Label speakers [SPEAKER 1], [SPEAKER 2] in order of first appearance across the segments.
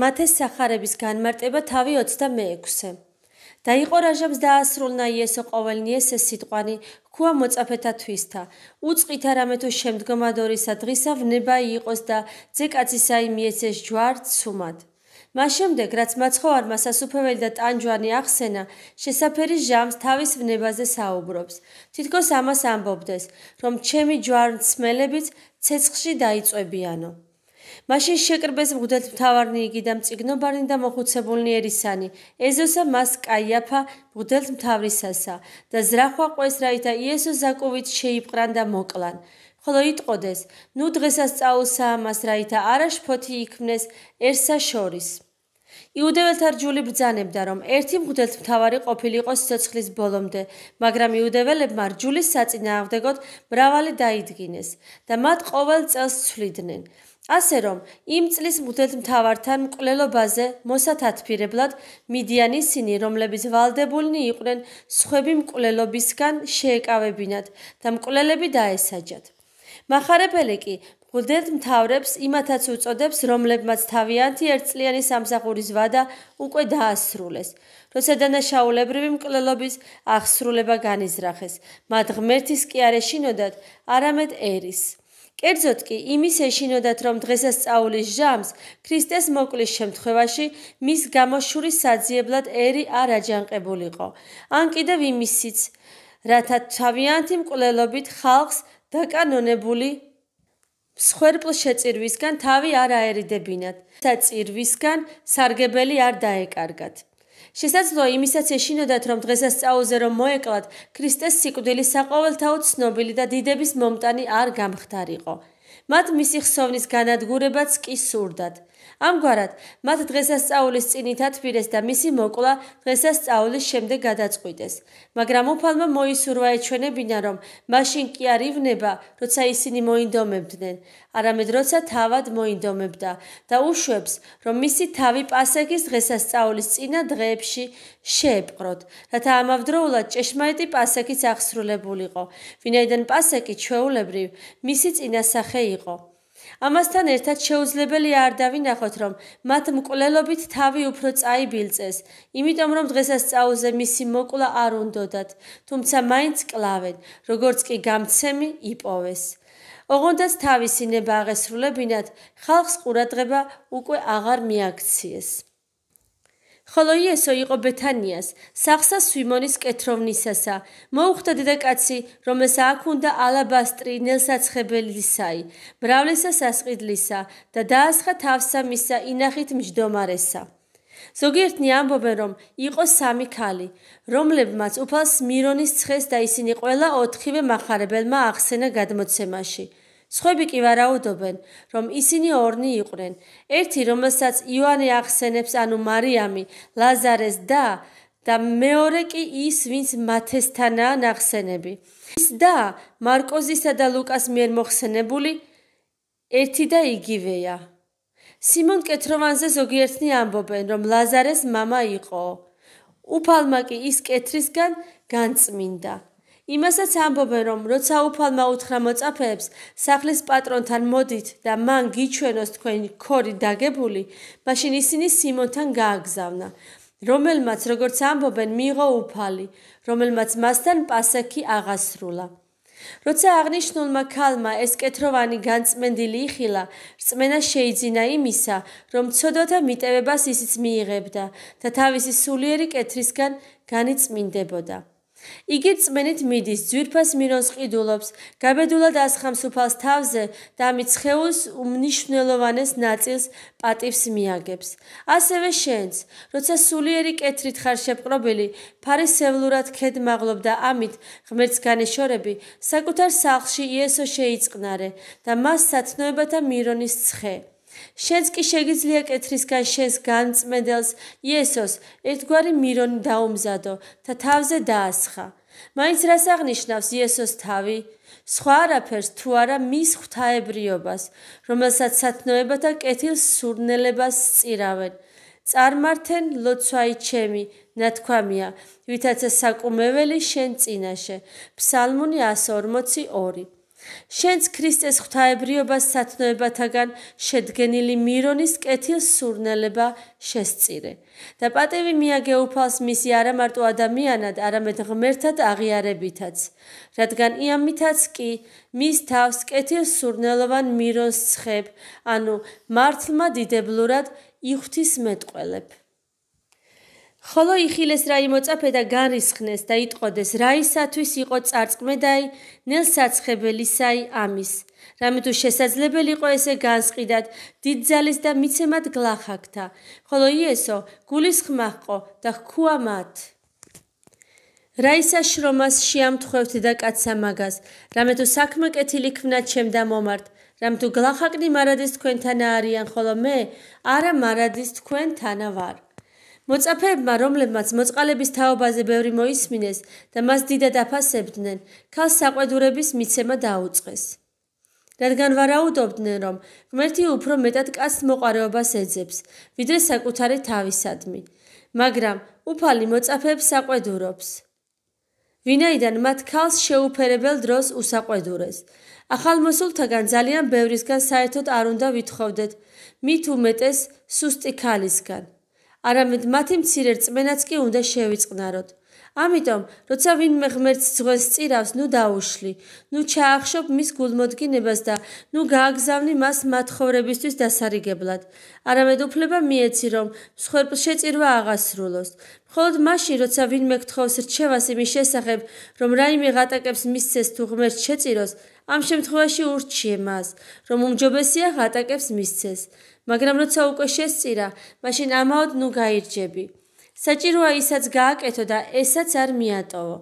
[SPEAKER 1] მათეს სახარების განმარტება თავი 26-ე. დაიყო რაჟებს დაასრულნა იესო ყოველნიესე სიტყვანი, ქუა მოწაფეთა თვისთა. უצყით არამეთუ შემდგომადორისა დღისა ვნება იყოს და ძეკაცისაი მიეცეს ჯვარც სუმად. მას შემდეგ, რაც მაცხოვარმა სასუფეველი და ტანჯვანი ახსენა, შესაფერის ჟამს თავის ვნებაზე საუბრობს. თითქოს ამას ამბობდეს, რომ ჩემი ჯვარცმელებიც ცეცხლში დაიწებიანო. მაშინ შეკრბეს მღვდელ მთავარნი იგი და მწიგნობარნი და მოხუცებულნი ერისანი ეზოსა მას კაიაფა მღვდელ მთავრისასა და ზრახვა ყვესრაითა იესო ზაკოვით შეიპყრან და მოკლან ხოლო იტყოდეს ნუ დღესაც წაულსა ამას რაითა არაშფოთი იქმნეს ერსა შორის იუდეველთა რჯული ბრძანებდა რომ ერთი მღვდელ მთავარი ყოფილიყო სიცოცხლის ბოლომდე მაგრამ იუდეველებმა რჯულის საწინააღმდეგოდ მრავალი დაიდგინეს და მათ ყოველ წელს ცვლიდნენ ასე რომ იმ წლის მუდელ მთავართან მკვლელობაზე მოსათათფირებლად მიდიან ისინი რომლებიც valdebulni იყვნენ სხვები მკვლელობისგან შეეკავებინათ და მკვლელები დაესაჯათ მახარებელი კი მუდელ მთავრებს იმათაც უწოდებს რომლებმაც თავიანთი ერთწლიანი სამსახურის ვადა უკვე დაასრულეს როცა დანაშაულებრივი მკვლელობის აღსრულება განიზრახეს მათ ღმერთის კი არ ეშინოდათ არამედ ერის კერძოდ კი იმის ეშინოდათ, რომ დღესასწაულის ჟამს ქრისტეს მოკვლის შემთხვევაში მის გამოშურის საძიებლად ერი არ აჯანყებულიყო. ან კიდევ იმისიც, რათა თავიანთი მკვლელობით ხალხს დაკანონებული მსხვერპლ შეწირვისგან თავი არ აერიდებინათ და წირვისგან სარგებელი არ დაეკარგათ. შესაძლოა იმისაც ეშინოდათ, რომ დღესასწაულზე რომ მოეკლათ, ქრისტეს სიკვდილი საყოველთაო ცნობილი და დიდების მომტანი არ გამხდარიყო. მათ მისი ხსოვნის განადგურებაც კი სურდათ. ამგვარად, მათ დღესასწაულის წინითაც ფირეს და მისი მოკლა დღესასწაულის შემდეგ გადაწყვიტეს. მაგრამ უფალმა მოისურვა ეჩვენებინა, რომ მაშინ კი არ ივნება, როცა ისინი მოინდომებდნენ, არამედ როცა თავად მოინდომებდა და უშვებს, რომ მისი თავი პასექის დღესასწაულის წინა დღეებში შეეპყროთ. რათა ამავდროულად ჭეშმარიტი პასექიც აღსრულებულიყო, ვინაიდან პასექი ჩვეულებრივ მისი წინასახე იყო. ამასთან ერთად შეუძლებელია არ დავინახოთ, რომ მათ მკვლელობით თავი უფრო წაიბილწეს, იმიტომ რომ დღესასწაულზე მისი მოკვლა არ უნდათ, თუმცა მაინც კლავენ, როგორც კი გამცემი იპოვეს. ოღონდაც თავისინება აღესრულებინათ, ხალხს ყურადღება უკვე აღარ მიაქციეს. ხოლო ესო იყო ბეთანიას, სახსა სვიმონის კეთროვნისასა. მოუხდა დედაკაცი, რომელს აქ უნდა ალაბასტრი ნელსაცხებელისაი, მრავლესა სასყიდლისა და დაასხა თავსა მისა ინახით მჯდომარესა. ზოგიერთნი ამბობენ, რომ იყო სამი ქალი, რომლებმაც უფალს მირონის ცხეს და ისინი ყველა ოთხივე מחარებელმა ახსენა გადმოცემაში. სხვები კი ვარაუდობენ, რომ ისინი ორნი იყვნენ, ერთი, რომელსაც იოანე ახსენებს, ანუ მარიამი, ლაზარეს და და მეორე კი ის, ვინც მათესთანაა ნახსენები. ის და მარკოზისა და ლუკას მიერ მოხსენებული ერთი და იგივეა. სიმონ კეთროვანზე ზოგიერთნი ამბობენ, რომ ლაზარეს мама იყო. უფალმა კი ის კეთრისგან განწმინდა. იმასაც ამბობენ, რომ როცა უფალმა უთხრა მოწაფეებს, სახლის პატრონთან მოდით და მან გიჩვენოს თქვენი ქორი დაგებული, მაშინ ისინი სიმონთან გააგზავნა, რომელმაც, როგორც ამბობენ, მიიღო უფალი, რომელმაც მასთან პასაკი აღასრულა. როცა აღნიშნულმა ქალმა ეს კეთროვანი განწმენდილი იხილა, რწმენა შეიძინა იმისა, რომ ცოდოთა მიტევებას ისიც მიიღებდა და თავისი სულიერი კეთრისგან განიწმინდებოდა. იგი წმენით მიდის, ძვირფას მირონს ყიდულობს, გაბედულად ასხამს უფალს თავზე და მიცხეულს უმნიშვნელოვანეს ნაწილს პატივს მიაგებს. ასევე შენს, როცა სულიერი კეთრით ხარ შეპყრობილი, ფარისევლურად ქედმაღლობ და ამით ღმერთს განეშორები, საკუთარ სახლში იესო შეიწყნარე და მას სათნოებათა მირონის ცხე. შენს კი შეგიძლია კეთრისგან შენს განწმედელს იესოს ერთგვარი მირონი დაუმზადო და თავზე დაასხა მაინც რას აღნიშნავს იესოს თავი სხვა არაფერს თუ არა მის ღვთაებრიობას რომელსაც სათნოება და კეთილ სურნელებას სწირავენ წარმართენ ლოცვაი ჩემი ნათქვამია ვითაცა საკუმეველი შენ წინაშე ფსალმუნი 142 შენს ქრისტეს ღვთაებრიობას სათნოებათაგან შედგენილი მირონის კეთილ სურნელება შესწირე და პატევი მიაგე უფალს მისი არამარტო ადამიანად არამედ ღმერთად აღიარებითაც რადგან იამითაც კი მის თავს კეთილ სურნელოვან მირონს ცხებ ანუ მართლმა დიდებლურად იღვთის მეტყველებ ხოლო იხილეს რა იმოწაფე და განისხნეს და იტყოდეს რა ისათვის იყო წარწმედაი ნელსაცხებელისაი ამის რამეთუ შესაძლებელი იყო ესე განსყიდათ დიდ ძალის და მიცემად გлахაკთა ხოლო იესო გულის ხმა ჰყო და ხქუა მათ რაისა შრომას შეამთხვევთ და კაცსა მაგას რამეთუ საქმე კეთილი ქმნა ჩემ და მომართ რამეთუ გлахაკნი მარადის თქვენთანა არიან ხოლო მე არა მარადის თქვენთანა ვარ მოწაფეებმა, რომლებმაც მოწყალების თაობაზე ბევრი მოისმინეს და მას დიდად აფასებდნენ, ქალს საყვედურების მიცემა დაუწყეს. რადგან ვარაუდობდნენ, რომ ღმერთი უფრო მეტად კაცს მოყარეობას ეძებს, ვიდრე საკუთარი თავისადმი, მაგრამ უფალი მოწაფეებს საყვედურობს. ვინაიდან მათ ქალს შეუფერებელ დროს უსაყვედურეს. ახალმოსულთაგან ძალიან ბევრისგან საერთოდ არ უნდა ვითხოვდეთ, მით უმეტეს სუსტი ქალისგან. არამედ მათი მცირე რწმენაც კი უნდა შევიწყნაროთ. ამიტომ, როცა ვინმე ღმერთს ძღვეს წირავს, ნუ დაუშლი, ნუ ჩაახშობ მის გულმოდგინებას და ნუ გააგზავნი მას მათხოვრებისთვის დასარიგებლად. არამედ უფლება მიეცი, რომ მსხვერპლ შეწირვა აღასრულოს. მხოლოდ მაშინ, როცა ვინმე გთხოვს რჩევას იმის შესახებ, რომ რაიმე ღატაკებს მისცეს თუ ღმერთს შეწიროს, ამ შემთხვევაში ურჩიე მას, რომ უმჯობესია ღატაკებს მისცეს, მაგრამ როცა უკვე შესწირა, მაშინ ამაოდ ნუ გაირჯები. საჭიროა ისაც გააკეთო და ესაც არ მიატოვო.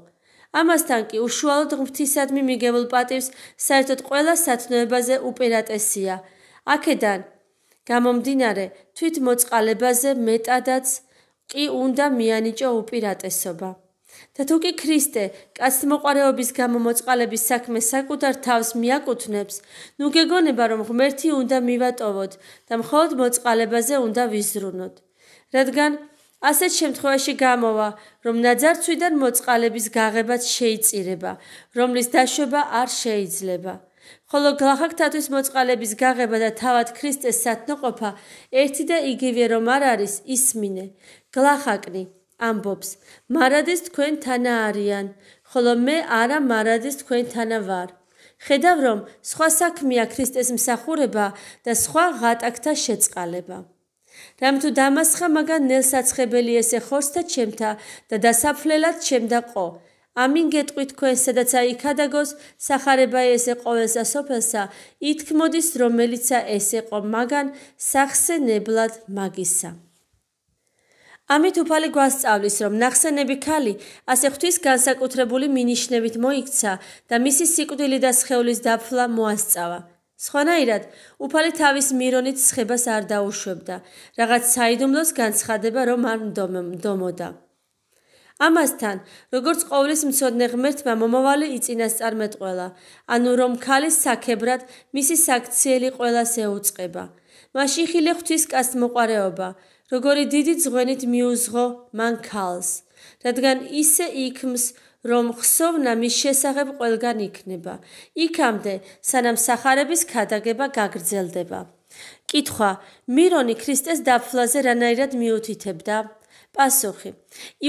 [SPEAKER 1] ამასთან კი უშუალოდ ღმრთისადმი მიგებულ პატივს საერთოდ ყველა სათნოებაზე უპირატესია. აქედან გამომდინარე, თვით მოწყალებაზე მეტადაც კი უნდა მიანიჭო უპირატესობა. და თუკი ქრისტე კაცმოყარეობის გამო მოწყალების საქმე საკუთარ თავს მიაკუთვნებს, ნუ გეგონება რომ ღმერთი უნდა მივატოვოთ და მხოლოდ მოწყალებაზე უნდა ვიზრუნოთ. რადგან ასეთ შემთხვევაში გამოვა, რომ ნაძარცვიდან მოწყალების გაღებაც შეიძლება, რომლის დაშვება არ შეიძლება. ხოლო გлахაქთათვის მოწყალების გაღება და თავად ქრისტეს სათნოყოფა ერთი და იგივე რომ არ არის ისმინე, გлахაკნი ამბობს: მარადის თქვენ თანა არიან, ხოლო მე არა მარადის თქვენ თანა ვარ. ხედავ რომ სხვა საქმეა ქრისტეს მსახურება და სხვა ღატაკთა შეწყალება. რამთუ დამასხა მაგან ნელსაცხებელი ესე ხორცთა ჩემთა და დასაფლელად ჩემდა ყო. ამინ გეტყვი თქვენ სადაც აი ქადაგოს сахарება ესე ყოველსა სოფელსა ითქმოდის რომელიცა ესე ყო მაგან სახსენებლად მაგისა ამით უფალი გვასწავლის, რომ ნახსენები ქალი ასე ღვთის განსაკუთრებული მინიშნებით მოიქცა და მისი სიკვდილი და სხეულის დაფლა მოასწავა. სხვანაირად, უფალი თავის მირონით ხებას არ დაუშვებდა, რაღაც საიდუმლოს განცხადება, რომ არ მდომდომოდა. ამასთან, როგორც ყოვლის მცოდნე ღმერთმა მომავალი იწინასწარმეტყველა, ანუ რომ ქალის საქებრად მისი საქციელი ყოლას ეუწება, მაშინ ხილე ღვთის კაცს მოყარეობა როგორი დიდი ძღვენით მიუძღო მან ქალს, რადგან ისე იქმს, რომ ხსოვნა მის შესახებ ყველგან იქნება, იქამდე, სანამ სახარების ქადაგება გაგრძელდება. კითხვა: მირონი ქრისტეს დაფლაზე რანაირად მიუთითებდა? პასუხი: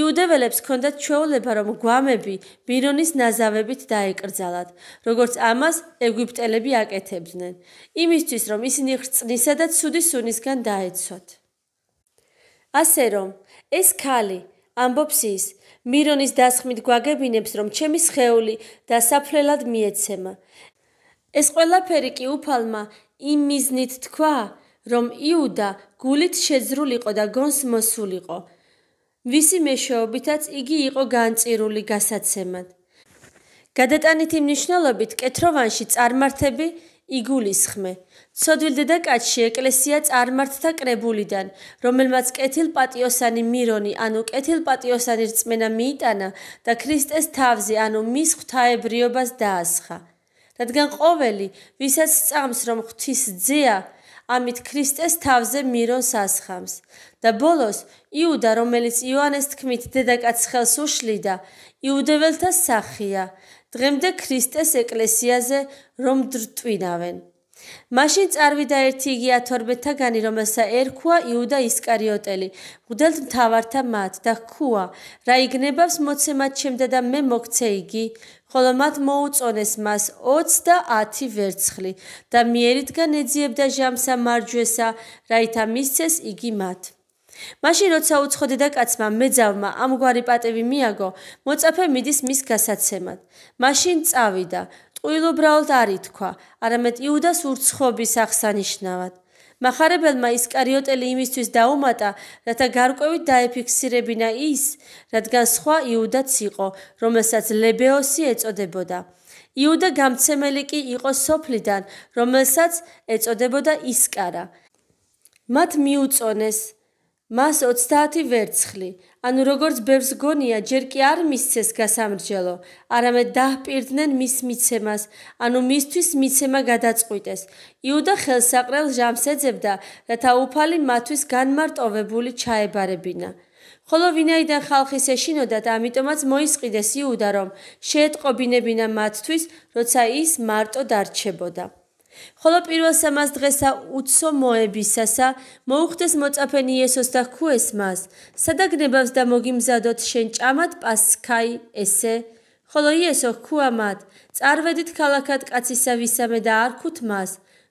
[SPEAKER 1] იუდეველებს ქონდათ ჩვეულება, რომ გვამები მირონის ნაზავებით დაეკრძალათ, როგორც ამას ეგვიპტელები აკეთებდნენ, იმისთვის, რომ ისინი ხრწნისა და ცუდი სუნისგან დაეცოთ. ასე რომ ეს ხალი ამბობს ის მირონის დასხმით გვაგებინებს რომ ჩემი შეეული დასაფლელად მიეცემა ეს ყველაფერი კი უფალმა იმ მიზნით თქვა რომ იუდა გულით შეძრულიყო და გონს მოსულიყო ვისი მეშვეობითაც იგი იყო განწირული გასაცემად გადატანითი მნიშვნელობით კეთროვანში წარმართები იგულისხმე სოდვილდედა კაცში ეკლესია წარმართთა კრებულიდან, რომელმაც კეთილპატიოსანი მირონი, ანუ კეთილპატიოსანი რწმენა მიიტანა და ქრისტეს თავზე, ანუ მის ღვთაებრიობას დაასხა. რადგან ყოველი, ვისაც წამს, რომ ღვთის ძეა, ამით ქრისტეს თავზე მირონს ასხამს. და ბოლოს, იუდა, რომელიც იოანეს თქმით დედაკაც ხელს უშლიდა, იუდეველთა სახია, დღემდე ქრისტეს ეკლესიაზე რომ დრტვინავენ. მაშინ წარვიდა ერთი იგი ათორმეთაგანი, რომელსაც ერქვა იუდა ისკარიოტელი, მგდელთ მთავართა მათ და ხქუა: რა იგნებავს მოცემად ჩემდა და მე მოგცე იგი? ხოლო მათ მოუწონეს მას 20 და 10 ვერცხლი და მიერიდგა ნეძიებდა ჟამსა მარჯვესა, რაითა მისცეს იგი მათ. მაშინ როცა უცხოდედა კაცმა მეძავმა ამგვარი პატევი მიაგო, მოწაფე მიდის მის გასაცემად. მაშინ წავიდა ტყუილო ბრალთ არ ითქვა, არამედ იუდას ურცხობის აღსანიშნავად. მახარებელმა ისკარიოტელი იმისთვის დაუმატა, რათა გარკვევით დაეფიქსირებინა ის, რადგან სხვა იუდაც იყო, რომელსაც ლებეოსი ეწოდებოდა. იუდა გამცემელი კი იყო სოფლიდან, რომელსაც ეწოდებოდა ისკარა. მათ მიუწონეს მას 30 ვერცხლი, ანუ როგორც ბევრს გონია, ჯერ კი არ მისცეს გასამრჯელო, არამედ დაპირდნენ მის მიცემას, ანუ მისთვის მიცემა გადაწყვიტეს. იუდა ხელსაყრელ ჟამს ეძებდა, რათა უფალი მათთვის განმარტოვებული ჩაებარებინა. ხოლო ვინაიდან ხალხი შეშინოდა და ამიტომაც მოისყიდეს იუდა, რომ შეეტყობინებინა მათთვის, როცა ის მარტო დარჩებოდა. ხოლო პირველ სამას დღესა უცომოებისასა მოუხდეს მოწაფენ იესოს და ქუეს მას სადაგნებავს და მოგიმზადოთ შენ ჭამად პასკაი ესე ხოლო იესო ქუამად წარვედით ქალაქად კაცისა ვისამე და არ ქუთ მას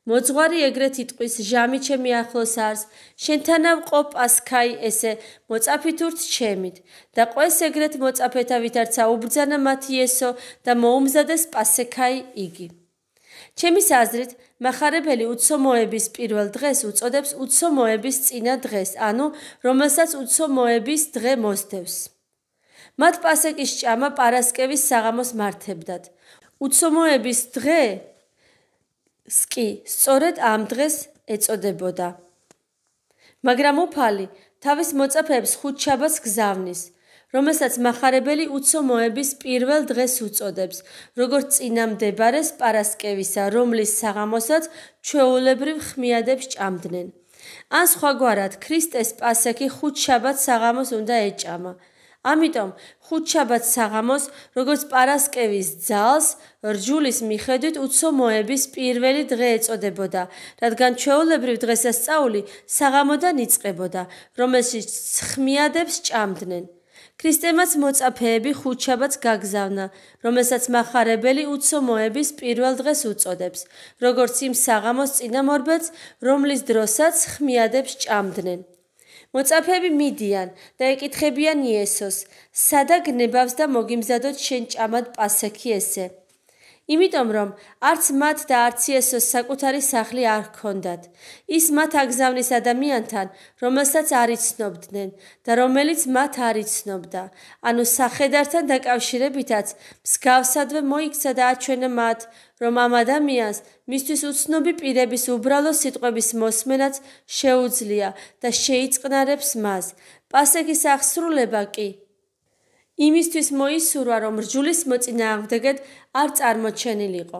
[SPEAKER 1] მოძღვარი ეგრეთ იტყვის ჟამი ჩემი ახლოს არს შენთანა ვყო პასკაი ესე მოწაფითურთ ჩემით და ყოს ეგრეთ მოწაფეთა ვითარცა უბძანა მათ იესო და მოუმზადეს პასკაი იგი ჩემის აზრით, მახარებელი უცხომოების პირველ დღეს უწოდებს უცხომოების წინა დღეს, ანუ რომელსაც უცხომოების დღე მოსდევს. მათ პასეკის ჭამა პარასკევის საღამოს მართებდათ. უცხომოების დღე სკი, სწორედ ამ დღეს ეწოდებოდა. მაგრამ უფალი თავის მოწაფებს ხუთშაბათს გზავნის. რომელსაც מחარებელი უცომოების პირველ დღეს უწოდებს, როგორც წინამდებარეს პარასკევისა, რომლის საღამოსაც ჩვეულებრივ ხმიადებს ჭამდნენ. ან სხვაგვარად, ქრისტეს პასექი ხუთშაბათ საღამოს უნდა ეჭამა. ამიტომ ხუთშაბათ საღამოს, როგორც პარასკევის ძალს, რჯულის მიხედვით უცომოების პირველი დღე ეწოდებოდა, რადგან ჩვეულებრივ დღესასწაული საღამოდან იწყებოდა, რომელშიც ხმიადებს ჭამდნენ. ქრისტემაც მოწაფეები ხუთშაბათს გაგზავნა, რომელსაც מחარებელი უცომოების პირველ დღეს უწოდებს, როგორც იმ საღამოს წინამორბედს, რომლის დროსაც ხმიადებს ჭამდნენ. მოწაფეები მიდიან და ეკითხებიან იესოს: "სადა გნებავს და მოგიმზადოთ შენ ჭამად პასექი ესე?" იმიტომ რომ არც მათ და არც ესოს საკუთარი სახლი არ ჰქონდათ. ის მათ აგზავნის ადამიანთან, რომელსაც არ იცნობდნენ და რომელიც მათ არ იცნობდა. ანუ სახედართან დაკავშირებითაც მსგავსადვე მოიქცა და აჩვენა მათ, რომ ამ ადამიანს მისთვის უცნობი პირების უბრალო სიტყვების მოსმენაც შეუძლია და შეიწყნარებს მას. პასექის აღსრულება კი იმისთვის მოისურვა, რომ რჯულის მოწინააღმდეგეთ არ წარმოჩენილიყო.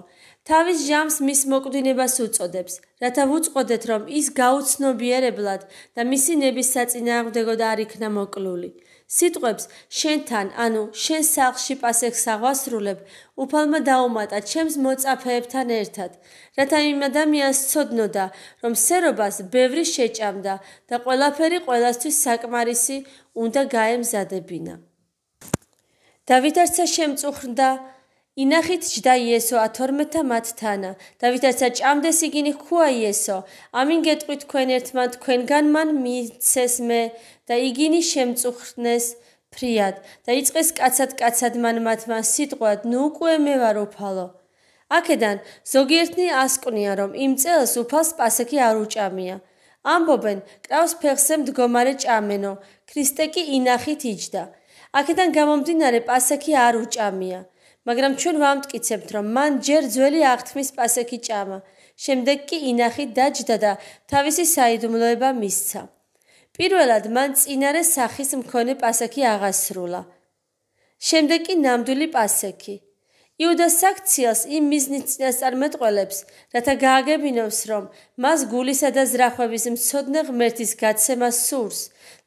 [SPEAKER 1] თავის ჯამს მის მოკვდინებას უწოდებს, რათა ვუწოდეთ, რომ ის გაუცნობიერებლად და მისი ნების საწინააღმდეგოდ არ იქნა მოკლული. სიტყვებს შენთან, ანუ შენ სახლში პასექს აღასრულებ, უფალმა დაუმატა ჩემს მოწაფეებთან ერთად, რათა იმ ადამიანს ცოდნოდა, რომ სერობას ბევრი შეჭამდა და ყველაფერი ყოველთვის საკმარისი უნდა გაემზადებინა. დავითაცა შემწუხრდა ინახით ჯდა იესო 12-თა მათთან და ვითაცა ჭამდეს იგინი ხუა იესო ამინ გეტყვი თქვენ ერთმან თქვენგან მან მიცეს მე და იგინი შემწუხრდნეს ფრიად და იწეს კაცად კაცად მან მათმა სიტყვად ნუ უკვე მე ვარ უფალო აქედან ზოგიერთი ასკვნია რომ იმ წელს უფალს პასექი არ უჭამია ამბობენ კრავს ფეხზე მდგომარე ჭამენო ქრისტე კი ინახით იჯდა აქედან გამომდინარე პასექი არ უჭამია, მაგრამ ჩვენ ვამტკიცებთ, რომ მან ჯერ ძველი აღთმის პასექი ჭამა, შემდეგ კი ინახი დაჯდა და თავისი საიდუმლოება მისცა. პირველად მან წინარე სახის მქონე პასექი აღასრულა. შემდეგ კი ნამდვილი პასექი. იუდას საქციელს იმ მიზნით წინასწარმეტყველებს, რათა გააგებინოს, რომ მას გულისა და ზრახვების მცოდნე ღმერთის გაცემა სურს.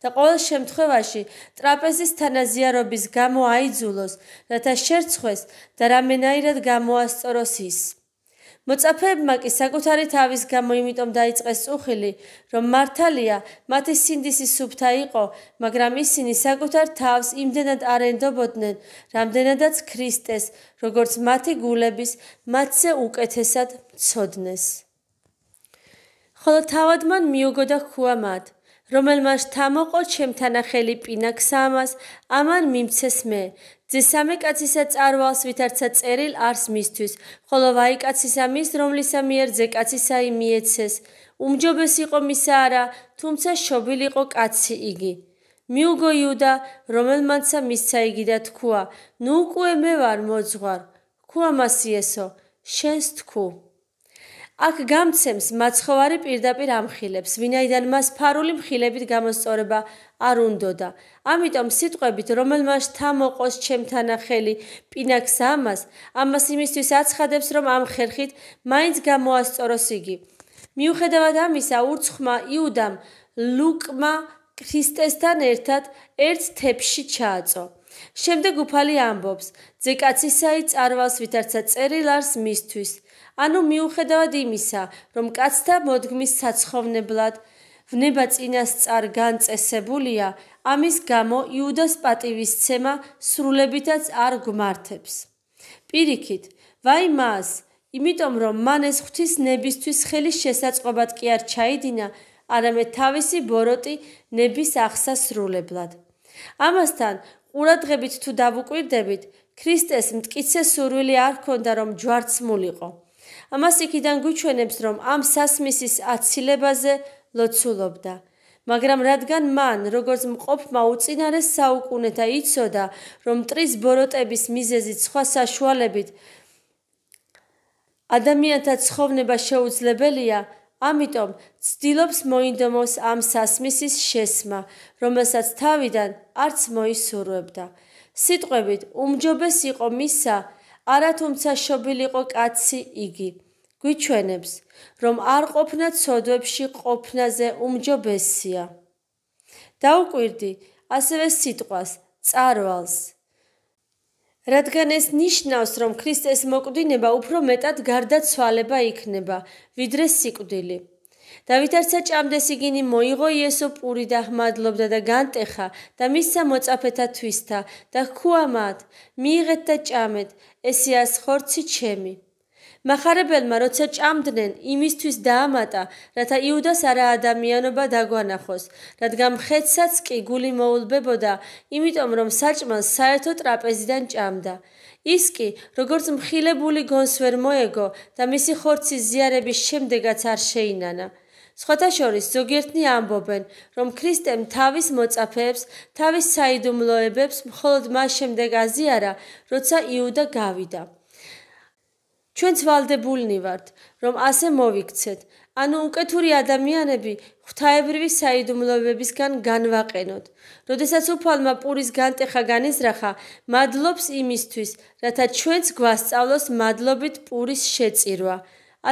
[SPEAKER 1] და ყოველ შემთხვევაში ტრაპეზის თანაზიარობის გამო აიძულოს, რათა შერცხვეს და რამენაირად გამოასწოროს ის. მოწაფეებმა კი საკუთარი თავის გამო იმიტომ დაიწყეს წუხილი, რომ მართალია მათი სინდისი სუფთა იყო, მაგრამ ისინი საკუთარ თავს იმდენად არ ენდობოდნენ, რამდენადაც ქრისტეს, როგორც მათი გულების მათზე უკეთესად ცოდნეს. ხოლო თავად მან მიუგო და ხუამად რომელმა შთამოყო ჩემთან ახალი პინაქსა მას, ამან მიმცეს მე. ძისამე კაცისა წარვალს ვითარცა წერილ არს მისთვის, ხოლო ვაი კაცისა მის, რომლისა მიერზე კაცისა იმიეცეს. უმჯობეს იყო მისა არა, თუმცა შობილი იყო კაცი იგი. მიუგო იუდა, რომელმანცა მისცა იგი და თქვა: "ნუ უკვე მე ვარ მოძღვარ, ქუამასიესო, შენს თქუ" აქ გამცემს მაცხოვარი პირდაპირ ამხილებს, ვინაიდან მას ფარული მხილებით გამოსწორება არ უნდოდა. ამიტომ სიტყვებით, რომელმაშ თამოყოს ჩემთან ახელი პინაკს ამას, ამას იმისთვის აცხადებს, რომ ამ ხერხით მაინც გამოასწოროს იგი. მიუხედავად ამისა, ურცხმა იუდამ ლუკმა ქრისტესთან ერთად ერთ თებში ჩააწო. შემდეგ უფალი ამბობს: "ძეკაცისაი წარვალს ვითარცა წერილარს მისთვის" ანუ მიუხედავად იმისა, რომ კაცთა მოდგმის საცხოვნებლად ვნება წინასწარ განწესებულია, ამის გამო იუდას პატივის ცემა სრულებითაც არ გმართებს. პირიქით, ვაი მას, იმიტომ რომ მან ეს ღვთის ნებისთვის ხელის შესაწყობად კი არ ჩაიდინა, არამედ თავისი ბოროტი ნების აღსასრულებლად. ამასთან, ყურადღებით თუ დავუკვირდებით, ქრისტეს მткиცე სურვილი არ ქონდა რომ ჯვარცმულიყო. ამას იქიდან გვიჩვენებს, რომ ამ სასმისის აცილებაზე ლოცულობდა. მაგრამ რადგან მან, როგორც მყოფმა უწინარეს საუკუნეთა იცოდა, რომ ტრის ბოროტების მიზეზი სხვა საშუალებით ადამიანთა ცხოვნება შეუძლებელია, ამიტომ ცდილობს მოინდომოს ამ სასმისის შესმა, რომელსაც თავიდან არც მოისურვებდა. სიტყვებით, უმჯობესი იყო მისა, არათუმცა შობილიყო კაცი იგი. გვიჩვენებს, რომ არ ყოფნა ცოდვებში ყოფნაზე უმჯობესია. დაუკვირდი ასევე სიტყვას, წარვალს. რადგან ეს ნიშნავს, რომ ქრისტეს მოკვდინება უფრო მეტად გარდაცვალება იქნება, ვიდრე სიკვდილი. დავით არცა ჭამდეს იგინი მოიღო იესო პური და ხმადლობდა და განტეხა და მისცა მოწაფეთა თვისთა და ხუამად მიიღეთ და ჭამეთ ესეას ხორცი ჩემი მახარებელმა როცა ჭამდნენ იმისთვის დაამატა რათა იუდას არა ადამიანობა დაგვანახოს რადგან ხეცსაც კი გული მოულბებოდა იმიტომ რომ საჭმელს საერთო ტრაპეზიდან ჭამდა ის კი როგორც მხილებული გონს ვერ მოეგო და მისი ხორცის ზიარების შემდეგაც არ შეინანა სხვათა შორის ზოგიერთნი ამბობენ რომ ქრისტემ თავის მოწაფეებს თავის საიდუმლოებებს მხოლოდ მას შემდეგ აზიარა როცა იუდა გავიდა ჩვენც valdebulni vart, რომ ასე მოვიქცეთ. ანუ უკეთური ადამიანები ღვთაებრივი საიდუმლოებებისგან განვაყენოთ. როდესაც უფალმა პურის განტეხა განიზრახა, მადლობს იმისთვის, რათა ჩვენც გვასწავლოს მადლობით პურის შეწირვა.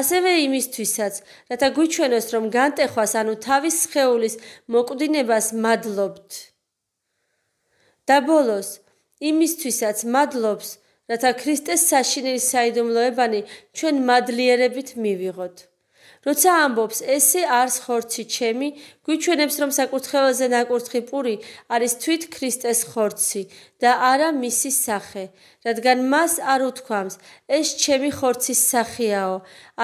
[SPEAKER 1] ასევე იმისთვისაც, რათა გვიჩვენოს, რომ განტეხვას, ანუ თავის სხეულის მოკვდინებას მადლობთ. და ბოლოს, იმისთვისაც მადლობს, რომ რათა ქრისტეს საშინელი საიდუმლოებანი ჩვენ მადლიერებით მივიღოთ. როცა ამბობს, ესე არს ხორცი ჩემი, გვიჩვენებს რომ საკურთხეველზე ნაკურთხი პური არის თვით ქრისტეს ხორცი და არა მისი სახე, რადგან მას არ უთქვამს, ეს ჩემი ხორცის სახეაო,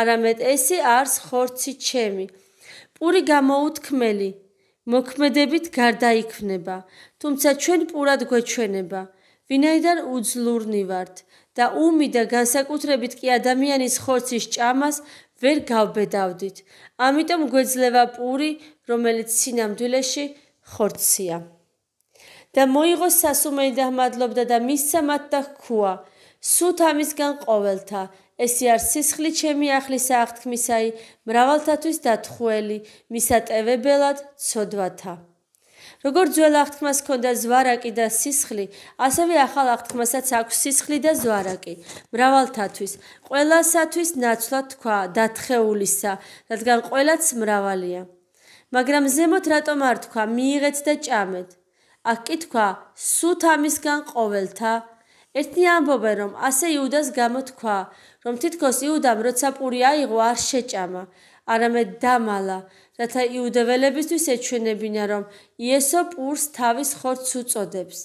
[SPEAKER 1] არამედ ესე არს ხორცი ჩემი. პური გამოუთქმელი მოქმედებით გარდაიქმნება, თუმცა ჩვენ პურად გვეჩვენება. ვინაიდან უძლურნი ვართ და უმიდა განსაკუთრებით კი ადამიანის ხორცის ჭამას ვერ გავბედავდით. ამიტომ გვეძლევა პური, რომელიც სინამდვილეში ხორცია. და მოიღო სასუმეი და მადლობდა და მისცა მათ და ხქუა. სუთ ამისგან ყოველთა, ესე არ სისხლი ჩემი ახლი საახთქმისაი, მრავალთათვის დათხველი, მისატევებელად ცოდვათა. როგორც ძველ აღთქმას ქონდა ზვარაკი და სისხლი, ასევე ახალ აღთქმასაც აქვს სისხლი და ზვარაკი. მრავალთათვის, ყველასათვის ნაცვლად თქვა და თხეულისა, რადგან ყველაც მრავალია. მაგრამ ზემოთ რატომ არ თქვა მიიღეთ და ჭამეთ? აქ კი თქვა სუთ ამისგან ყოველთა ერთი ამბობენ რომ ასე იუდას გამო თქვა რომ თითქოს იუდამ როცა პური აიღო არ შეჭამა არამედ დამალა რათა იუდეველებისთვის ეჩვენებინა, რომ იესო პურს თავის ხორცს უწოდებს,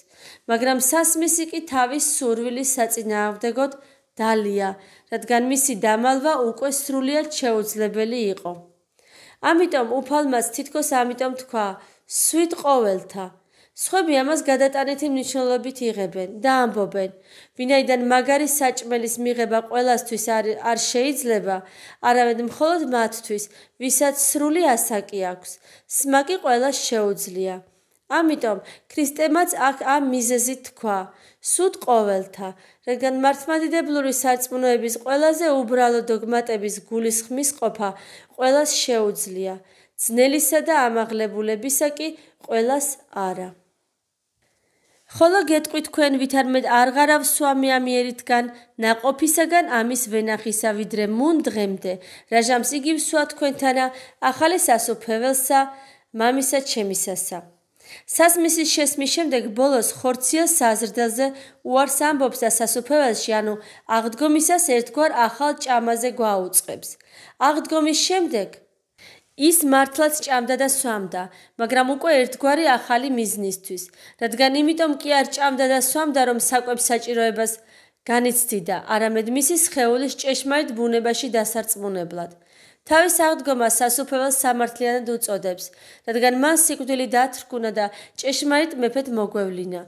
[SPEAKER 1] მაგრამ სასმისი კი თავის სურვილის საწინააღმდეგოდ დალია, რადგან მისი დამალვა უკვე სრულიად შეუძლებელი იყო. ამიტომ უფალმაც თითქოს ამიტომ თქვა: "სვით ყოველთა" სხვები ამას გადატანითი მნიშვნელობით იღებენ და ამბობენ, ვინაიდან მაგარი საჭმელის მიღება ყოველასთვის არ არ შეიძლება, არამედ მხოლოდ მათთვის, ვისაც სრული ასაკი აქვს, სმაკი ყოველას შეუძლია. ამიტომ ქრისტემაც აქ ამ მიზეზი თქვა: "სუდ ყოველთა, რადგან მართმადიდებლური სარწმუნოების ყველაზე უბრალო დოგმატების გულისხმის ყოფა ყოველას შეუძლია, ძნელისა და ამაღლებულებისა კი ყოველას არა." ხოლო გეტყვი თქვენ ვითარმე არღარავ სვამი ამიერითგან ناقოფისაგან ამის ვენახისა ვიდრე მუნ დღემდე რაჟამს იგი ვსვა თქვენთანა ახალე სასოფეველსა მამისა ჩემისასა სასმისის შესმის შემდეგ ბოლოს ხორციელ საზრდელზე უარს ამბობს და სასოფეველში ანუ აღდგომისას ერთგვარ ახალ ჭამაზე გვაუწყებს აღდგომის შემდეგ ის მართლაც ჭამდა და სვამდა, მაგრამ უკვე ერთგვარი ახალი მიზნისთვის, რადგან იმიტომ კი არ ჭამდა და სვამდა, რომ საკვებს საჭიროებას განიცდიდა, არამედ მისი შეეულის წეშმარით ბუნებაში დასარწმუნებლად. თავის აღდგომას სასופელს სამართლიანად უწოდებს, რადგან მას სიკვდილი დათრკუნა და წეშმარით მეფეთ მოგვევლინა.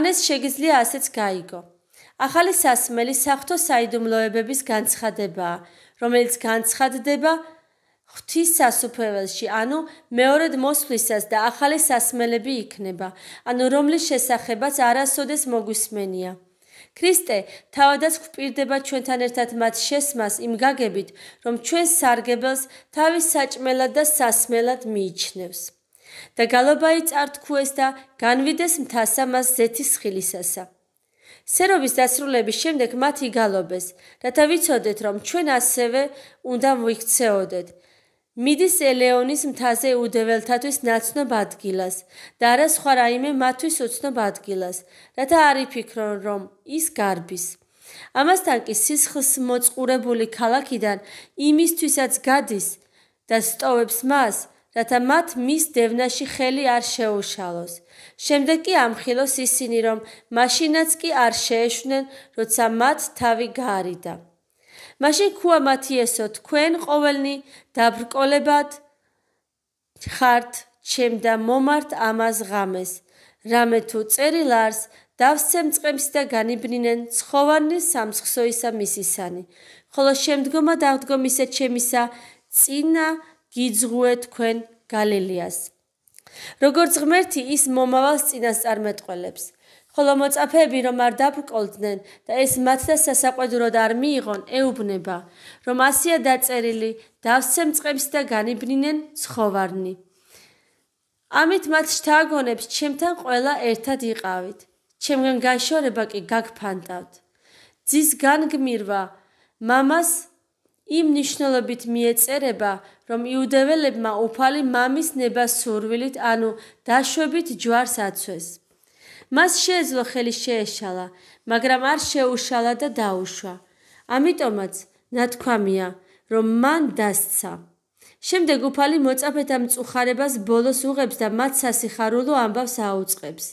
[SPEAKER 1] ანეს შეგიძლია ასეც გაიგო. ახალი სასმელი საფრთხო საიდუმლოებების განცხადებაა, რომელიც განცხადდება ღვთის სასუფეველში, ანუ მეორედ მოსვლისას და ახალი სასმელები იქნება, ანუ რომლის შესახებაც არასოდეს მოგვისმენია. ქრისტე თავადაც გვპირდება ჩვენთან ერთად მათ შესმას იმ გაგებით, რომ ჩვენ სარგებელს თავის საჭმელად და სასმელად მიიჩნევს. და გალობაი წართქუეს და განვიდეს მთასა მას ზეთის ხილისასა. სერობის დასრულების შემდეგ მათი გალობეს, რათა ვიცოდეთ, რომ ჩვენ ასევე უნდა მოიქცეოდეთ. მიდის ელეონის მთაზე უდეველთათვის ნაცნობ ადგილას და რა სხვა რაიმე მათთვის უცნობ ადგილას რათა არ იფიქრონ რომ ის გარბის ამასთან კი სისხლს მოწყურებული ქალაქიდან იმისთვისაც გადის და სტოვებს მას რათა მათ მის დევნაში ხელი არ შეუშალოს შემდეგ კი ამხილოს ისინი რომ მაშინაც კი არ შეეშვნენ როცა მათ თავი გაარიდა მაშინ ქუა მათი ესო თქვენ ყოველნი დაბრკოლებად ხართ ჩემ და მომართ ამას ღამეს რამე თუ წერილარს დავსცემ წყემს და განიბნინენ ცხოვანის სამსხსოისა მისისანი ხოლო შემდგომა დაღდგომ ისე ჩემისა წინა გიძღუე თქვენ გალილეას როგორც ღმერთი ის მომავალს წინასწარმეტყველებს ხოლო მოწაფეები რომ არ დაფკოლდნენ და ეს მათ და სასაყვედუროდ არ მიიღონ ეუბნება რომ ასია დაწერილი დავსცემ წყებს და განიბნინენ ცხოვარნი ამით მათ შთაგონებს ჩემთან ყველა ერთად იყავით ჩემგან გაშორება კი გაგფანტავთ ძის განგმირვა მამას იმ ნიშნულობით მიეწერება რომ იუდეველებმა უფალი მამის ნება სურვილით ანუ დაშვებით ჯვარს აცვეს მას შეეძლო ხელი შეეშალა, მაგრამ არ შეუშალა და დაუშვა. ამიტომაც ნათქვამია, რომ მან დასცა. შემდეგ უფალი მოწაფეთა მწუხარებას ბოლოს უღებს და მათ სასიხარულო ამბავს აუწყებს.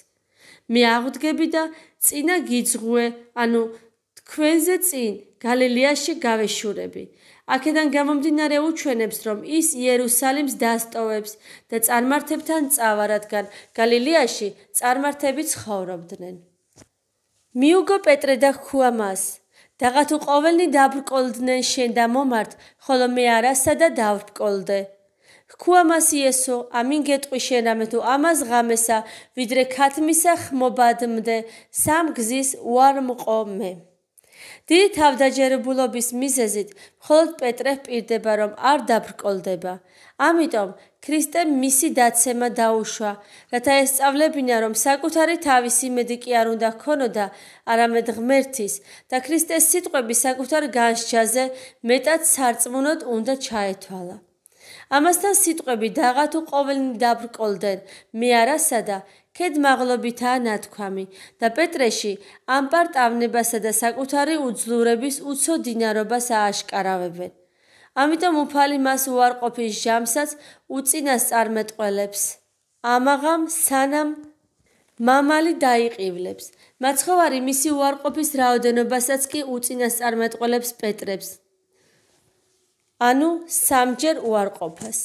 [SPEAKER 1] მე აღვდგები და წინა გიძღვე, ანუ თქვენზე წინ გალილეაში გავეშურები აქედან გამომდინარე უჩვენებს რომ ის იერუსალიმს დაასტოვებს და წარმართებთან წავა რადგან გალილეაში წარმართები ცხოვრობდნენ მიუგო პეტრე და ხუამას დაღათუ ყოველნი დაბრკოლდნენ შენ და მომართ ხოლო მე არასადა დავრკოლდე ხუამას იესო ამინ გეტყვი შენ ამე თუ ამას ღამესა ვიდრე ქათმისა ხმობადმდე სამგზის უარმყო მე დიდი თავდაჯერებულობის მიზეზით მხოლოდ პეტრე პირდება რომ არ დაბრკოლდება ამიტომ ქრისტე მისი დაცემა დაუშვა რათა ესწავლებინა რომ საკუთარი თავისი იმედი კი არ უნდა ქონოდა არამედ ღმერთის და ქრისტეს სიტყვები საკუთარ განსჯაზე მეტად სარწმუნოდ უნდა ჩაეთვალა ამასთან სიტყვები დაღათ უ ყოველნი დაბრკოლდნენ მე არასადა ქედმაღლობითაა ნათქვამი და პეტრეში ამპარ ტავნებასა და საკუთარი უძლურების უცო დინარობას ააშკარავებენ. ამიტომ უფალი მას უარყოფის ჯამსაც უწინას წარმეტყველებს. ამაღამ სანამ მამალი დაიყივლებს, მაცხოვარი მისი უარყოფის რაოდენობასაც კი უწინას წარმეტყველებს პეტრებს. ანუ სამჯერ უარყოფას.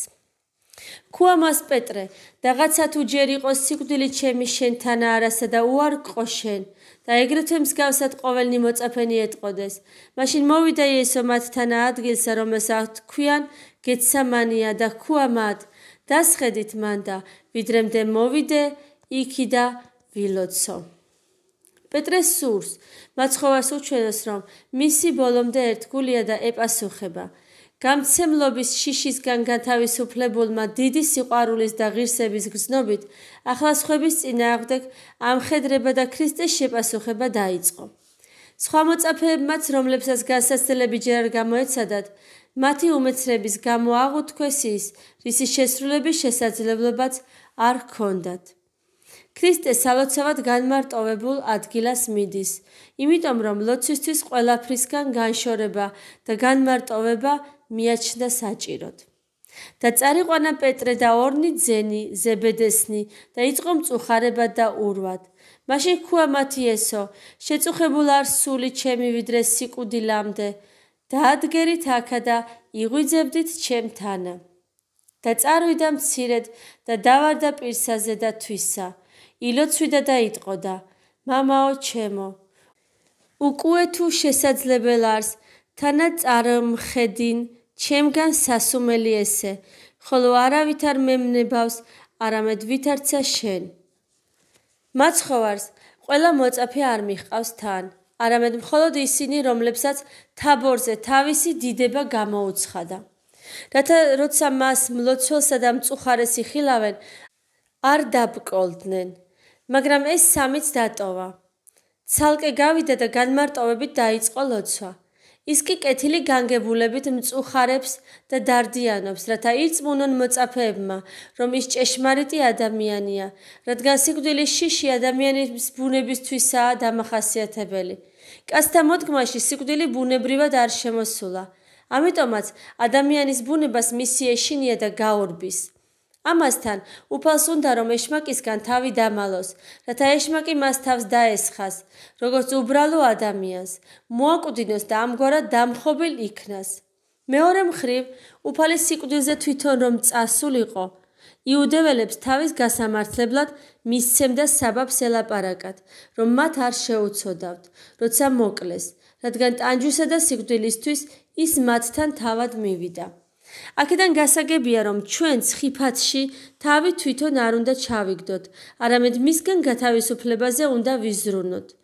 [SPEAKER 1] ქუა მას პეტრე რაღაცა თუ ჯერ იყოს სიკვდილით ჩემი შენთანა არასა და უარ ყო შენ და ეგრეთვე მსგავსად ყოველნი მოწაფენი ეტყოდეს მაშინ მოვიდა ისო მათთან ადგილსა რომ ეს თქვიან გეცამანია და ქუა მათ დასხედით მან და ვიდრე მდე მოვიდე იქი და ვილოცო პეტრეს სურს მაცხოვას უჩვენოს რომ მისი ბოლომდე ერთგულია და ეპასუხება გამცემლობის შიშისგან განთავისუფლებულმა დიდი სიყვარულის და ღირსების გრძნობით ახლასხების წინააღმდეგ ამხედრება და ქრისტეს შეპასუხება დაიწყო. სხვა მოწაფეებმაც, რომლებსაც გასასწრები ჯერ გამოეცადათ, მათი უმეცრების გამო აღუთქვეს ის, რისი შესრულების შესაძლებლობაც არ ჰქონდათ. ქრისტე სალოცავად განმარტოვებულ ადგილას მიდის, იმიტომ რომ ლოცვისთვის ყველაფრისგან განშორება და განმარტოვება მიაჩნდა საჭიროდ. და წარიყვანა პეტრე და ორნი ძენი ზებედესნი და იყო მწუხარება და ურვად. მაშინ ქუა მათიესო, შეწუხებულ არ სული ჩემი ვიდრე სიკუდილამდე, დაადგერით აქა და იღვიძებდით ჩემთანა. და წარვიდა მცირედ და დავარდა პირსაზე და თვისა. ილოცვიდა და იტყოდა: მამაო ჩემო, უკუე თუ შესაძლებელ არს თანა წარმხედინ ჩემგან სასუმელი ესე ხოლო არავითარ მემნებავს არამედ ვითარცა შენ მაცხოვარს ყველა მოწაფე არ მიხყავს თან არამედ მხოლოდ ისინი რომლებსაც თაბორზე თავისი დიდება გამოუცხადა რათა როცა მას მლოცველსა და მწუხარეს იხილავენ არ დაბკოლდნენ მაგრამ ეს სამიც დატოვა ცალკე გავიდა და განმარტოვებით დაიწყო ლოცვა ის კი კეთილი განგებულებით მწუხარებს და დარდიანობს, რათა ირწმუნონ მოწაფეებმა, რომ ის ჭეშმარიტი ადამიანია, რადგან სიკვდილის შიში ადამიანის ბუნებისთვისაა დამახასიათებელი. კაცთა მოდგმაში სიკვდილი ბუნებრივად არ შემოსულა. ამიტომაც ადამიანის ბუნებას მისი ეშინია და გაორბის. ამასთან უფალს უნდა რომ ეშმაკისგან თავი დამალოს, რათა ეშმაკი მას თავს დაესხას, როგორც უბრალო ადამიანს, მოაკვდინოს და ამგვარად დამხობილ იქნას. მეორე მხრივ, უფალი სიკვდილზე თვითონ რომ წასულიყო, იუდეველებს თავის გასამართლებლად მისცემდა საბაბს ელაპარაკად, რომ მათ არ შეუწოდავთ, როცა მოკლეს, რადგან ტანჯვისა და სიკვდილისთვის ის მათთან თავად მივიდა. აქედან გასაგებია რომ ჩვენ ცხიფათში თავი თვითონ არ უნდა ჩავიგდოთ არამედ მისგან გათავისუფლებაზე უნდა ვიზრუნოთ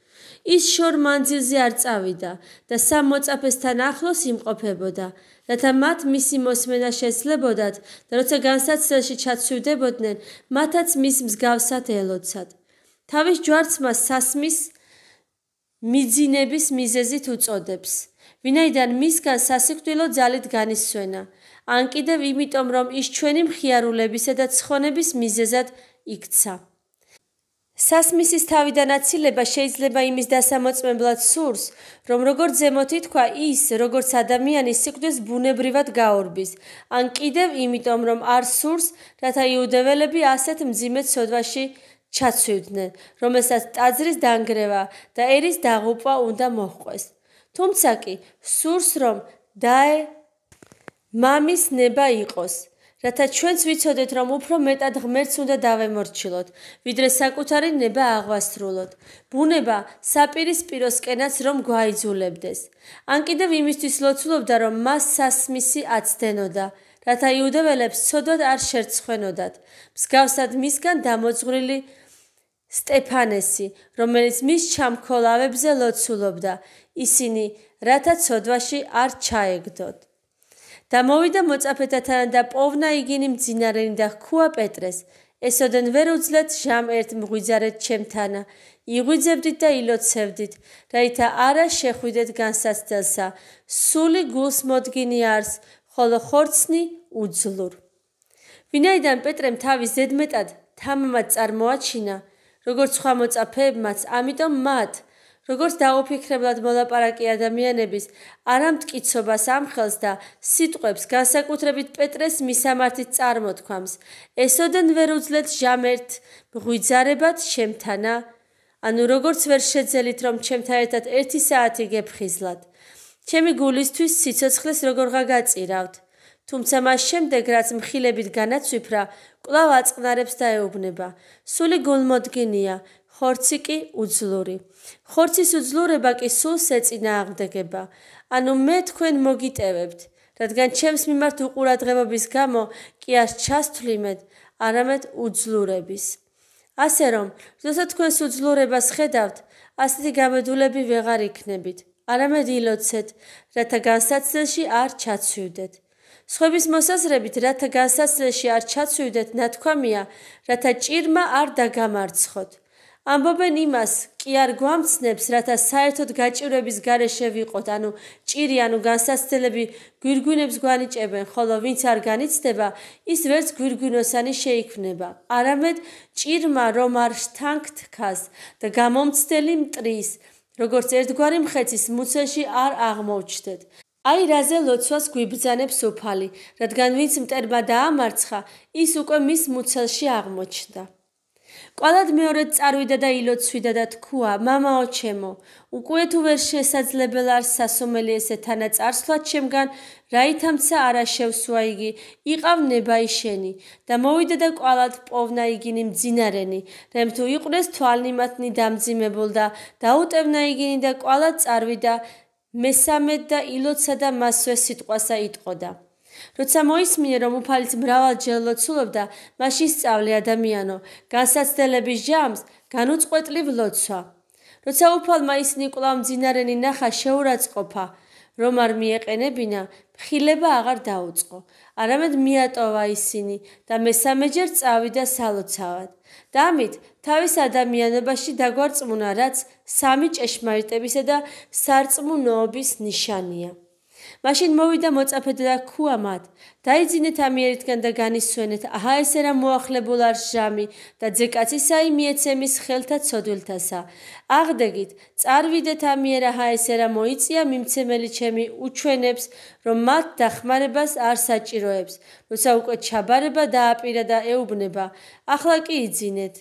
[SPEAKER 1] ის შორ მანძილზე არ წავიდა და სამ მოწაფესთან ახლოს იმყოფებოდა რათა მათ მისი მოსმენა შეძლებოდათ და როცა განსაცდელში ჩაცვიდებოდნენ მათაც მის მსგავსად ელოცათ თავის ჯვარცმა სასმის მიძინების მიზეზით უწოდებს ვინაიდან მისგან სასიკვდილო ძალით განისვენა ან კიდევ იმიტომ, რომ ის ჩვენი მხიარულებისა და ცხონების მიზეზად იქცა. სასმისის თავიდან აცილება შეიძლება იმის დასამოწმებლად სურს, რომ როგორც ზემოთ ითქვა, ის, როგორც ადამიანი სიკვდილს ბუნებრივად გაორბის, ან კიდევ იმიტომ, რომ არ სურს, რათა იუდეველები ასეთ მძიმე ცოდვაში ჩაცვიდნენ, რომელსაც ტაძრის დაنگრევა და ერის დაღუპვა უნდა მოხდეს. თუმცა კი სურს, რომ დაე მამის ნება იყოს რათა ჩვენც ვიცოდეთ რომ უფრო მეტად ღმერთს უნდა დავემორჩილოთ ვიდრე საკუთარი ნება აღვასრულოთ ბუნება საპირისპიროსკენაც რომ გვაიძულებდეს ან კიდევ იმისთვის ლოცულობდა რომ მას სასმისი აცდენოდა რათა იუდეველებს ცოდოდ არ შერცხვენოდათ მსგავსად მისგან დამოძღვრილი სტეფანესი რომელიც მის ჩამქოლავებზე ლოცულობდა ისინი რათა ცოდვაში არ ჩაეგდოთ და მოვიდა მოწაფეთა თან და პოვნა იგინი მძინარენი და ხქუა პეტრეს ესოდენ ვერ უძლეთ ჟამ ერთ მღვიძარეთ ჩემთანა იღვიძებდით და ილოცევდით რაითა არა შეხვიდეთ განსაცდელსა სული გულს მოდგინი არს ხოლო ხორცნი უძლურ ვინაიდან პეტრემ თავის ზედმეტად თამამად წარმოაჩინა როგორც სხვა მოწაფეებმაც ამიტომ მათ როგორც დაუფიქრებლად მოლაპარაკე ადამიანების არამტკიცობას ამხელს და სიტყვებს განსაკუთრებით პეტრეს მისამართი წარმოთქვამს ესოდენ ვერ უძლეთ ჟამერთ მღვიძარებად შემთანა ანუ როგორც ვერ შეძელით რომ ჩემთან ერთად 1 საათი გეფხიზლად ჩემი გულისთვის სიცოცხლეს როგორ გაგაწირავთ თუმცა მას შემდეგ რაც მხილებით განაცვიფრა კვლავ აწყნარებს და ეუბნება სული გულმოდგინია ხორციკი უძლური ხორცის უძლურება კი სულ შეწინააღმდეგება. ანუ მე თქვენ მოგიტევებთ, რადგან ჩემს მიმართ უყურადღებობის გამო კი არ ჩასთვლიმეთ, არამედ უძლურების. ასე რომ, როდესაც თქვენ უძლურებას ხედავთ, ასეთი გამოძულები ਵღარ იქნებით. არამედ ილოცეთ, რათა განსაცდელში არ ჩაცივდეთ. სხვების მოსაზრებით, რათა გასასწრეში არ ჩაცვიდეთ, ნათქვამია, რათა ჭირმა არ დაგამარცხოთ. ამბობენ იმას, კი არ გვამცნებს, რათა საერთოდ გაჭირვების გარეშე ვიყოთ, ანუ ჭირი ანუ განსაცდელები გვირგვინებს გვანიჭებენ, ხოლო ვინც არ განიცდება, ის ვერც გვირგვინოსანი შეიქმნება. არამედ ჭირმა რომ არ შთანგთქას და გამომცდელი მტრის, როგორც ერთგვარი მხეცის მუცელში არ აღმოჩნდეთ. აი რაზე ლოცვას გვიბძანებს უფალი, რადგან ვინც მტერმა დაამარცხა, ის უკვე მის მუცელში აღმოჩნდა. კვალად მეორედ წარვიდა და ილოცვიდა და თქვა: "მამაო ჩემო, უკვე თუ ვერ შესაძლებელ არ სასომელი ესე თანა წარსვლა ჩემგან, რაითამცა არა შევსვა იგი, იყავ ნებაი შენი და მოვიდა და კვალად პოვნა იგინი მძინარენი, რემ თუ იყვნეს თვალნიმათნი დამძიმებულ და დაუტევნა იგინი და კვალად წარვიდა" მესამედ და ილოცსა და მასვე სიტყვასა იტყოდა. როცა მოისმინე რომ უფალიც მრავალჯერ ლოცულობდა მაშინ სწავლე ადამიანო გასაცდელების ჯამს განუწყვეტლივ ლოცვა როცა უფალმა ის ნიკოლამ ძინარენი ნახა შეურაცხყოფა რომ არ მიეყენებინა ხილება აღარ დაუწყო არამედ მიატოვა ისინი და მესამეჯერ წავიდა სალოცავად და ამით თავის ადამიანებაში დაგვარწმუნა რაც სამი ჭეშმარიტებისა და სარწმუნოობის ნიშანია მაშინ მოვიდა მოწაფე და ქუა მათ დაიძინეთ ამიერითგან და განისვენეთ აჰა ესე რა მოახლებულ არ ჟამი და ძეკაცისაი მიეცემის ხელთა ცოდვილთასა აღდეგით წარვიდეთ ამიერ აჰა ესე რა მოიწია მიმცემელი ჩემი უჩვენებს რომ მათ დახმარებას არ საჭიროებს როცა უკვე ჩაბარება დააპირა და ეუბნება ახლა კი იძინეთ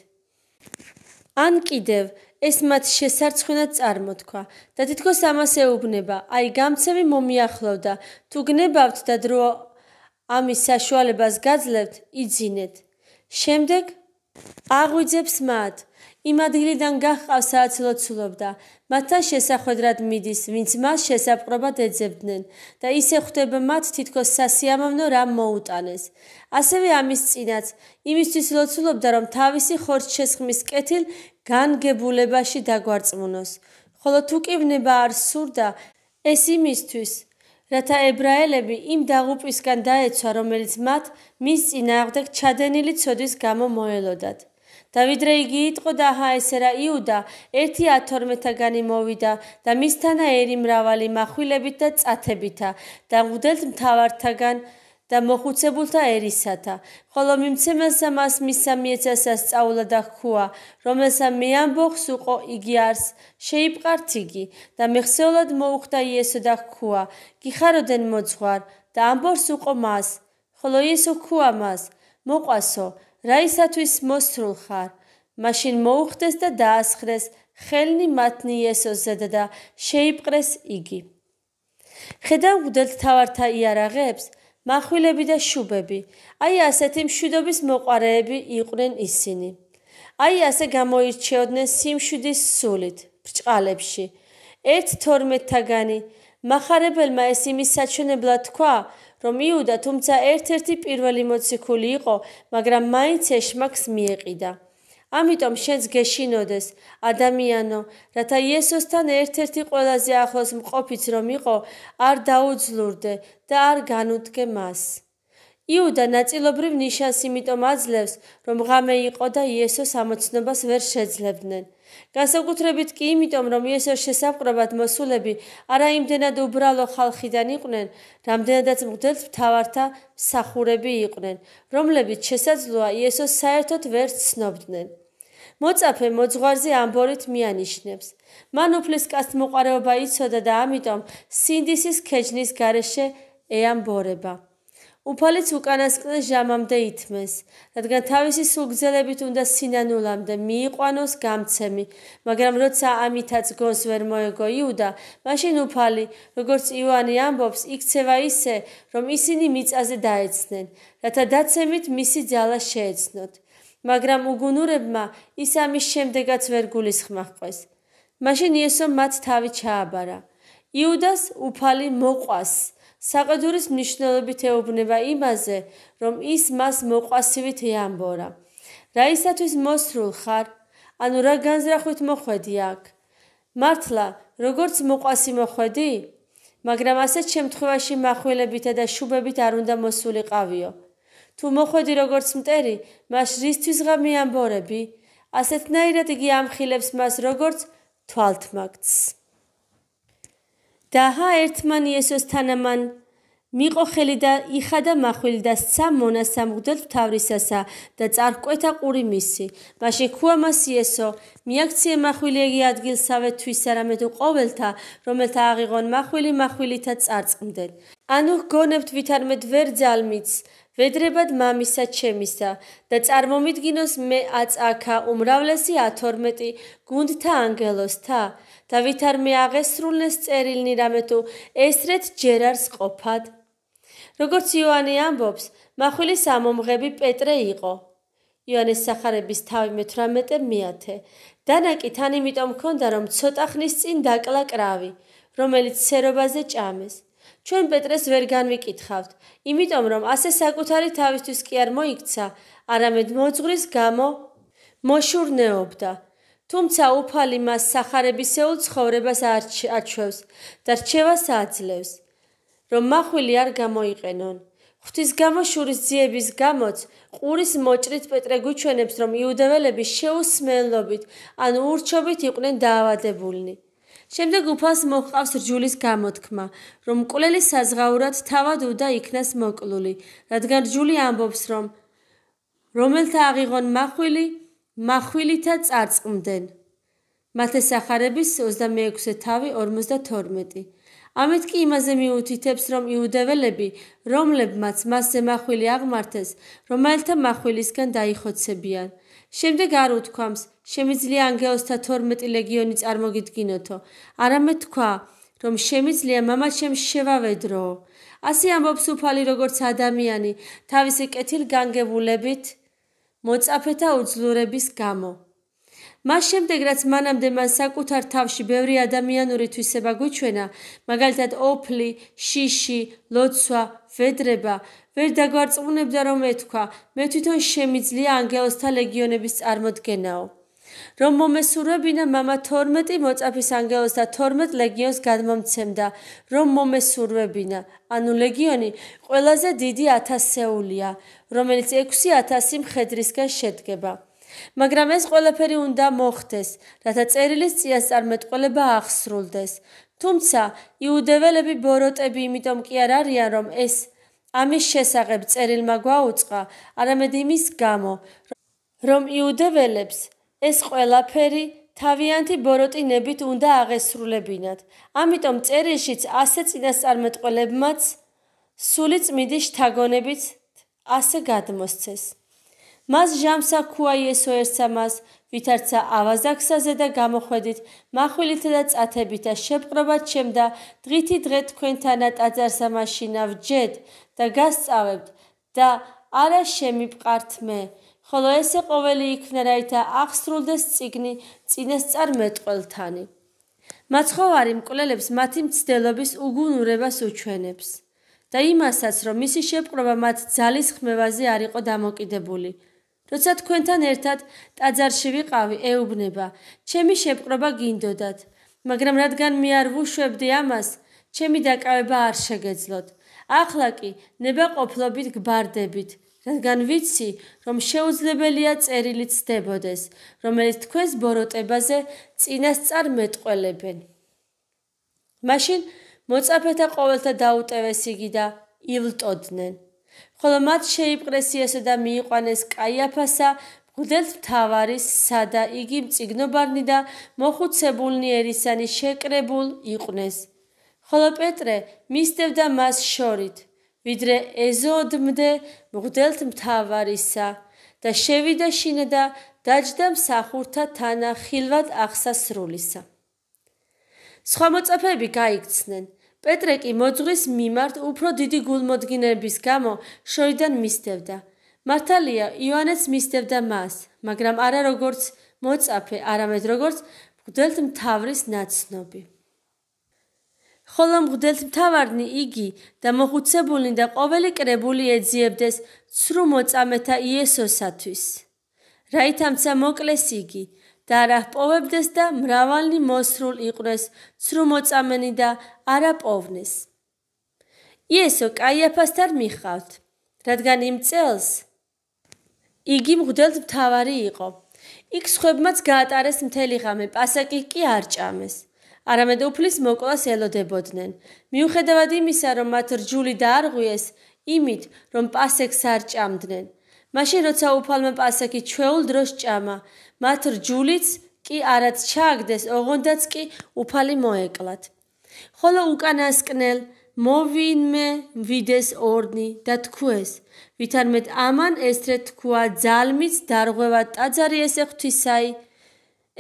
[SPEAKER 1] ან კიდევ ეს მათ შესარცხვენად წარმოთქვა და თითქოს ამას ეუბნება, აი გამცემი მომიახლოვდა, თუ გნებავთ და დრო ამის საშუალებას გაძლევთ, იძინეთ. შემდეგ აღვიძებს მათ იმ ადგილიდან გაჰყავს სადაც ლოცულობდა მათთან შესახვედრად მიდის ვინც მას შესაპყრობად ეძებდნენ და ისე ხვდება მათ თითქოს სასიამოვნო რამ მოუტანეს ასევე ამის წინაც იმისთვის ლოცულობდა რომ თავისი ხორცშესხმის კეთილ განგებულებაში დაგვარწმუნოს ხოლო თუ კი ვნება არ სურდა ეს იმისთვის რათა ებრაელები იმ დაღუპვისგან დაეცვა, რომელიც მათ მის წინააღმდეგ ჩადენილი ცოდვის გამო მოელოდათ. და ვიდრე იგი იტყო და ჰა ესერა იუდა ერთი 12-თაგანი მოვიდა და მისთანა ერი მრავალი მახვილებით და წათებითა და მგდელთ მთავართაგან და მოხუცებულთა ერისათა ხოლო მიმცემელსა მას მისამიეცა სასწაულად ახქუა რომელსა მე ამბოხს უყო იგი არს შეიპყართ იგი და მეხსეულად მოუხდა იესო და ახქუა გიხაროდენ მოძღვარ და ამბორს უყო მას ხოლო იესო ხქუა მას მოყვასო რა ისათვის მოსრულ ხარ მაშინ მოუხდეს და დაასხრეს ხელნი მათნი იესოს ზედა და შეიპყრეს იგი ხედავ უდელთ თავართა იარაღებს მახვილები და შუბები. აი ასეთი მშვიდობის მოყარეები იყვნენ ისინი. აი ასე გამოირჩეოდნენ სიმშვიდის სულით, ბრჭყალებში. 1-12-თაგანი მახარებელმა ეს იმის საჩვენებლად თქვა, რომ იუდა თუმცა ერთ-ერთი პირველი მოციქული იყო, მაგრამ მაინც ეშმაკს მიეყიდა. ამიტომ შენს გეშინოდეს ადამიანო რათა იესოსთან ერთ-ერთი ყველაზე ახლოს მყოფიც რომ იყო არ დაუძლურდე და არ განუდგე მას იუდა ნაწილობრივ ნიშანს იმიტომ აძლევს რომ ღამე იყო და იესოს ამოცნობას ვერ შეძლებდნენ განსაკუთრებით კი იმიტომ რომ იესოს შესაპყრობად მოსულები არაიმდენად უბრალო ხალხიდან იყვნენ რამდენადაც მგდელ თავართა მსახურები იყვნენ რომლებიც შესაძლოა იესოს საერთოდ ვერ ცნობდნენ მოწაფე მოძღვარზე ამბორით მიანიშნებს. მან უფლის კასტ მოყარეობა იცოდა და ამიტომ სინდისის ქეჯნის გარეშე ეამბორება. უფალიც უკანასკნელ ჟამამდე ითმეს, რადგან თავისი სულგზელებით უნდა სინანულამდე მიიყვანოს გამცემი, მაგრამ როცა ამითაც გონს ვერ მოეგო იუდა, მაშინ უფალი, როგორც ივანი ამბობს, იქცევა ისე, რომ ისინი მიწაზე დაეცნენ, რათა დაცემით მისი ძალა შეეცნოთ. მაგრამ უგუნურებმა ის ამის შემდეგაც ვერ გულისხმა ხყვეს. მაშინ იესო მათ თავი ჩააბარა. იუდას უფალი მოყვას. საყედურის მნიშვნელობით ეუბნება იმაზე, რომ ის მას მოყვასივით ეამბორა. რა ისათვის მოსრულ ხარ? ანუ რა განზრახვით მოხედი აქ? მართლა, როგორც მოყვასი მოხედი? მაგრამ ასეთ შემთხვევაში מחველებითა და შუბებით არ უნდა მოსულიყავიო. თუ მოხვედი როგორც მტერი, მას რისთვის ღამე ამბორები? ასეთნაირად იგი ამხილებს მას როგორც თვალთმაგც. დაჰა ერთმან იესოს თანამან მიყო ხელი და იხადა מחვილი და სცა მონას ამგდელ თავრისასა და წარკვეთა ყური მისი. მაშინ ქუამას იესო მიაქციე מחვილი ეგი ადგილსავე თვის არამედ ყოველთა, რომელთა აღიღონ מחვილი מחვილითა წარწმდნენ. ანუ გონებთ ვითარმე ვერ ძალმიც, ვედრებად მამისა ჩემისა და წარმომიდგინოს მე აწაკა უმრავლესი 12 გუნდთა ანგელოსთა და ვითარ მე აღესრულნეს წერილი რამე თუ ესრეთ ჯერ არს ყოფად როგორც იოანე ამბობს მახვილი სამომღები პეტრე იყო იოანეს სახარების თავი მე-18 მეათე დანაკი თან იმიტომ მქონდა რომ ცოტა ხნის წინ დაკლა კრავი რომელიც სერობაზე ჭამეს ჩვენ პეტრეს ვერ განვიკითხავთ, იმიტომ რომ ასე საკუთარი თავისთვის კი არ მოიქცა, არამედ მოძღვრის გამო მოშურნეობდა. თუმცა უფალი მას сахарებისეულ ცხოვრებას არჩევს და რჩევას აძლევს, რომ מחვილი არ გამოიყენონ. ღვთის გამო შურის ძიების გამოც ყურის მოჭრით პეტრე გუჩვენებს, რომ იუდეველები შეუსმენლობით, ანუ ურჩობით იყვნენ დაავადებულნი. შემდეგ უფალს მოჰყავს რჯულის გამოთქმა, რომ მკვლელი საზღაურად თავად უნდა იქნას მოკლული, რადგან რჯული ამბობს, რომ რომელთა აღიღონ מחვილი, מחვილითა წარწმდნენ. მათეს ახარების 26-ე თავი 52. ამეთ კი იმაზე მიუთითებს, რომ იუდეველები, რომლებმაც მასზე מחვილი აღმართეს, რომელთა מחვილისგან დაიხოცებიან, შემდეგ არ უთქვამს, შემიძლია ანგელოსთა 12 ლეგიონი წარმოგიდგინოთო. არამედ თქვა, რომ შემიძლია мама ჩემს შევავედრო. ასე ამბობს უფალი როგორც ადამიანი, თავისი კეთილგანგებულებით მოწაფეთა უძლურების გამო. მას შემდეგ რაც მანამდე მან საკუთარ თავში ბევრი ადამიანური თვისება გუჩვენა, მაგალითად ოფლი, შიში, ლოცვა, ვედრება, ვერ დაგვარწმუნებდა რომ ეთქვა, მე თვითონ შემიძლია ანგელოზთა ლეგიონების წარმოდგენაო. რომ მომესურვებინა мама 12 მოწაფის ანგელოზთა 12 ლეგიონს გადმომცემდა, რომ მომესურვებინა, ანუ ლეგიონი ყველაზე დიდი 1000 ეულია, რომელიც 6000 მხედრისგან შედგება. მაგრამ ეს ყველაფერი უნდა მოხდეს, რათა წერილის წიასწარმეტყველება აღსრულდეს. თუმცა, იუდეველები ბოროტები იმიტომ კი არ არიან, რომ ეს ამის შესაძებ წერილმა გვაუწყა, არამედ იმის გამო, რომ იუდეველებს ეს ყველაფერი თავიანთი ბოროტინებით უნდა აღესრულებინათ. ამიტომ წერილშიც ასე წინასწარმეტყველებმაც სული წმიდის შთაგონებით ასე გადმოსცეს. მას ჟამსაქუა ესო ერთსა მას ვითარცა ავაზაქსაზე და გამოხვედით מחვილითა და წათებითა შეფყრობა ჩემდა დღითი დღე თქვენთანა ტაძარსა მაშინავ ჯეთ და გასწავებთ და არა შემიპყართ მე ხოლო ესე ყოველი იქნა რაითა აღსრულდეს ციგნი წინასწარ მეტყველთანი მაცხოვარი მკვლელებს მათი მცდელობის უგუნურებას უჩვენებს და იმასაც რომ მისი შეფყრობა მათ ძალის ხმევაზე არ იყო დამოკიდებული როცა თქვენთან ერთად ტაძარში ვიყავი, ეუბნება, ჩემი შეპყრობა გინდოდათ, მაგრამ რადგან მე არ ვუშვებდი ამას, ჩემი დაკავება არ შეგეძლოთ. ახლა კი ნება ყოფლობით გბარდებით, რადგან ვიცი, რომ შეუძლებელია წერილიც დებოდეს, რომელიც თქვენს ბოროტებაზე წინასწარ მეტყველებენ. მაშინ მოწაფეთა ყოველთა დაუტევეს იგი და ილტოდნენ. ხოლო მათ შეიპყრესიესა და მიიყვანეს კაიაფასა გუდელ თავარის სადა იგი მციგნობარნი და მოხუცებულნი ერისანი შეკრებულ იყვნეს ხოლო პეტრე მისდევდა მას შორით ვიდრე ეზოდმდე მღდელთ მთავარისა და შევიდა შინა და დაჯდა მსახურთა თანა ხილვად აღსასრულისა სხვა მოწაფეები გაიქცნენ პეტრე კი მოძღვის მიმართ უფრო დიდი გულმოდგინების გამო შორიდან მისდევდა. მართალია, იოანეს მისდევდა მას, მაგრამ არა როგორც მოწაფე, არამედ როგორც მღვდელმთავრის ნაცნობი. ხოლო მღვდელმთავარნი იგი და მოხუცებული და ყოველი კრებული ეძიებდეს ცრუ მოწამეთა იესოსათვის. რაითამცა მოკლეს იგი დაარაღპოვებდეს და მრავალი მოსრულ იყვნეს, ცრუმოწამენი და არაპოვნეს. იესო კაიაფასთან მიხავთ, რადგან იმ წელს იგი მღვდელთ მთავარი იყო. იქ ხუებმაც გაატარეს მთელი ღამე, პასაკი კი არ ჭამეს. არამედ უფლის მოკლას ელოდებოდნენ. მიუხედავად იმისა, რომ მათ რჯული დაარღვიეს, იმით, რომ პასექს არ ჭამდნენ. მაშინ როცა უფალმა პასაკი ჩვეულ დროს ჭამა, მათ რჯულიც კი არაც ჩააგდეს, ოღონდაც კი უფალი მოეკლათ. ხოლო უკანასკნელ მოვინმე ვიდეს ორნი და თქუეს, ვითარმეთ ამან ესრე თქვა ძალმიც დარღვევა ტაძარი ესე ღვთისაი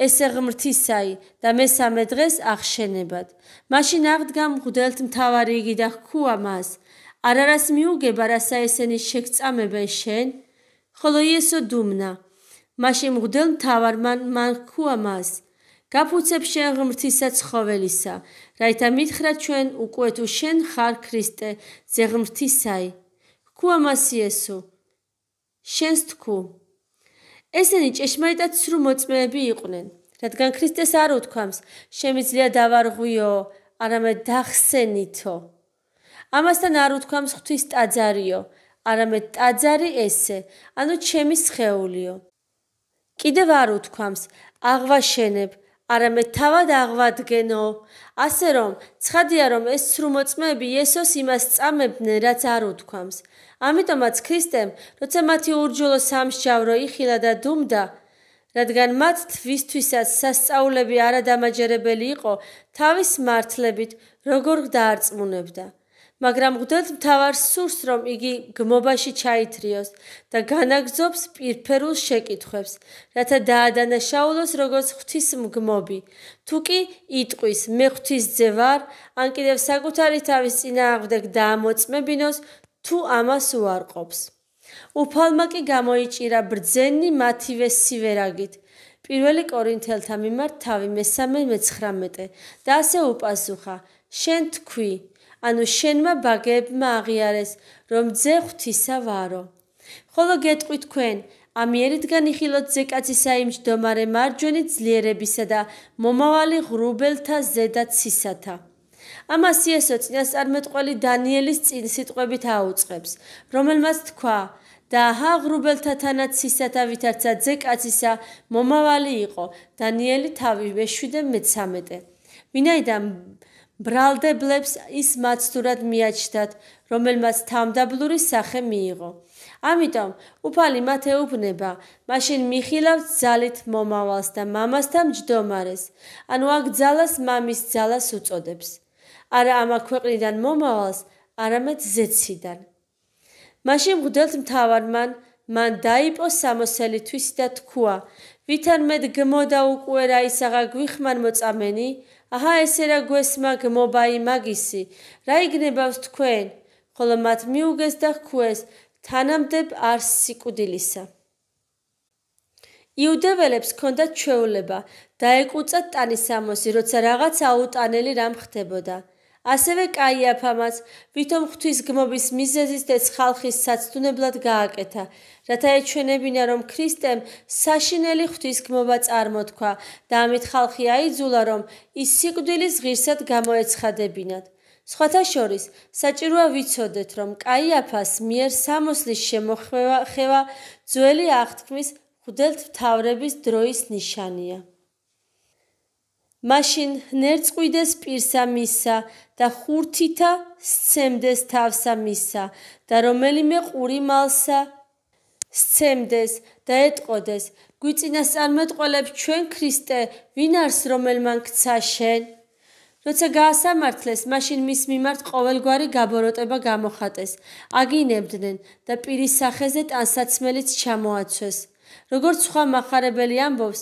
[SPEAKER 1] ესე ღმრთისაი და მესამე დღეს აღშენებად. მაშინ აღდგა მღვდელთ მთავარი იგი და ხქუა მას: არ არას მიუგება რასა ესენი შეგწამებენ შენ? ხოლო იესო დუმნა: მაშინ მღდელ თავარმან მანქუა მას გაფუცებ შენ ღმრთისა ცხოველისა რაითა მითხრა ჩვენ უკვე თუ შენ ხარ ქრისტე ზეღმრთისაი ქუა მას იესო შენს თქუ ესენი ჭეშმარიტად სრუ მოწმეები იყვნენ რადგან ქრისტეს არ უთქვამს შემიძლია დავარღვიო არამედ დახსენითო ამასთან არ უთქვამს ღვთის ტაძარიო არამედ ტაძარი ესე ანუ ჩემი სხეულიო კიდევ არ უთქვამს აღვაშენებ არამედ თავად აღვადგენო ასე რომ ცხადია რომ ეს სრულმოწმეები იესოს იმას წამებდნენ რაც არ უთქვამს ამიტომაც ქრისტემ როცა მათი ურჯულო სამსჯავრო იხილა და დუმდა რადგან მათ თვისთვისაც სასწაულები არადამაჯერებელი იყო თავის მართლებით როგორ დაარწმუნებდა მაგრამ უდად მთავარ სურს რომ იგი გმობაში ჩაითრიოს და განაგზობს პირფერულ შეკითხვებს რათა დაადანაშაულოს როგორც ღვთის მგმობი თუ კი იტყვის მე ღვთის ძე ვარ ან კიდევ საკუთარი თავის წინააღმდეგ დაამოწმებინოს თუ ამას უარყოფს უფალმა კი გამოიჭირა ბრძენი მათივე სივერაგით პირველი კორინთელთა მიმართ თავი მესამე მე-19 და ასე უპასუხა შენ თქვი ანუ შენმა ბაგებმა აღიარეს, რომ ძე ღვთისა ვარო. ხოლო გეტყვი თქვენ, ამიერით განიხილოთ ზეკაცისა იმ შდომარე მარჯვენი ძლიერებისა და მომავალი ღრუბელთა ზედა ცისათა. ამას იესო წინასწარმეტყველი დანიელის წინ სიტყვებით აუწყებს, რომელმაც თქვა: და ჰა ღრუბელთა თანა ცისათა ვითარცა ზეკაცისა მომავალი იყო. დანიელი თავი 7:13. ვინაიდან ბრალდებლებს ის მაცდურად მიაჩნდათ, რომელმაც თამდაბლური სახე მიიღო. ამიტომ უფალი მათ ეუბნება, მაშინ მიხილავს ძალით მომავალს და მამასთან ჯდომარეს, ანუ აქ ძალას მამის ძალას უწოდებს. არა ამა ქვეყნიდან მომავალს, არამედ ზეციდან. მაშინ მგდელთ მთავარმან მან დაიპო სამოსელი თვისი და თქვა, ვითარმედ გმო და უკუერა ისაღა გвихმან მოწამენი, აჰა ესე რა გესმაგ მობაი მაგისი რა იგნებავს თქვენ ხოლო მათ მიუგეს და ხქუეს თანამდებ არ სიკვდილისა იუდეველებს ქონდათ ჩეულება და ეკუწათ ტანის სამოსი როცა რაღაც აუტანელი რამ ხდებოდა ასევე კაიაფამაც, ვითომ ღვთის გმობის მიზეზის და ხალხის საცდუნებლად გააკეთა, რათა ეჩვენებინა, რომ ქრისტემ საშინელი ღვთის გმობა წარმოთქვა და ამით ხალხი აიძულა, რომ ის სიკვდილის ღირსად გამოეცხადებინათ. სხვათა შორის, საჭიროა ვიცოდეთ, რომ კაიაფას მიერ სამოსლის შემოხვევა ხევა ძველი აღთქმის ღვთელთ მთავრების დროის ნიშანია. მაშინ ნერწყვიდეს პირსა მისა და ხურთითა სცემდეს თავსა მისა და რომელიმე ყური მალსა სცემდეს და ეტყოდეს გვიწინასწარმეტყველებს ჩვენ ქრისტე ვინ არს რომელმან გცა შენ როცა გაასამართლეს მაშინ მის მიმართ ყოველგვარი გაბოროტება გამოხატეს აგინებდნენ და პირის სახეზე ტანსაცმელიც ჩამოაცვეს როგორც სხვა מחარებელი ამბობს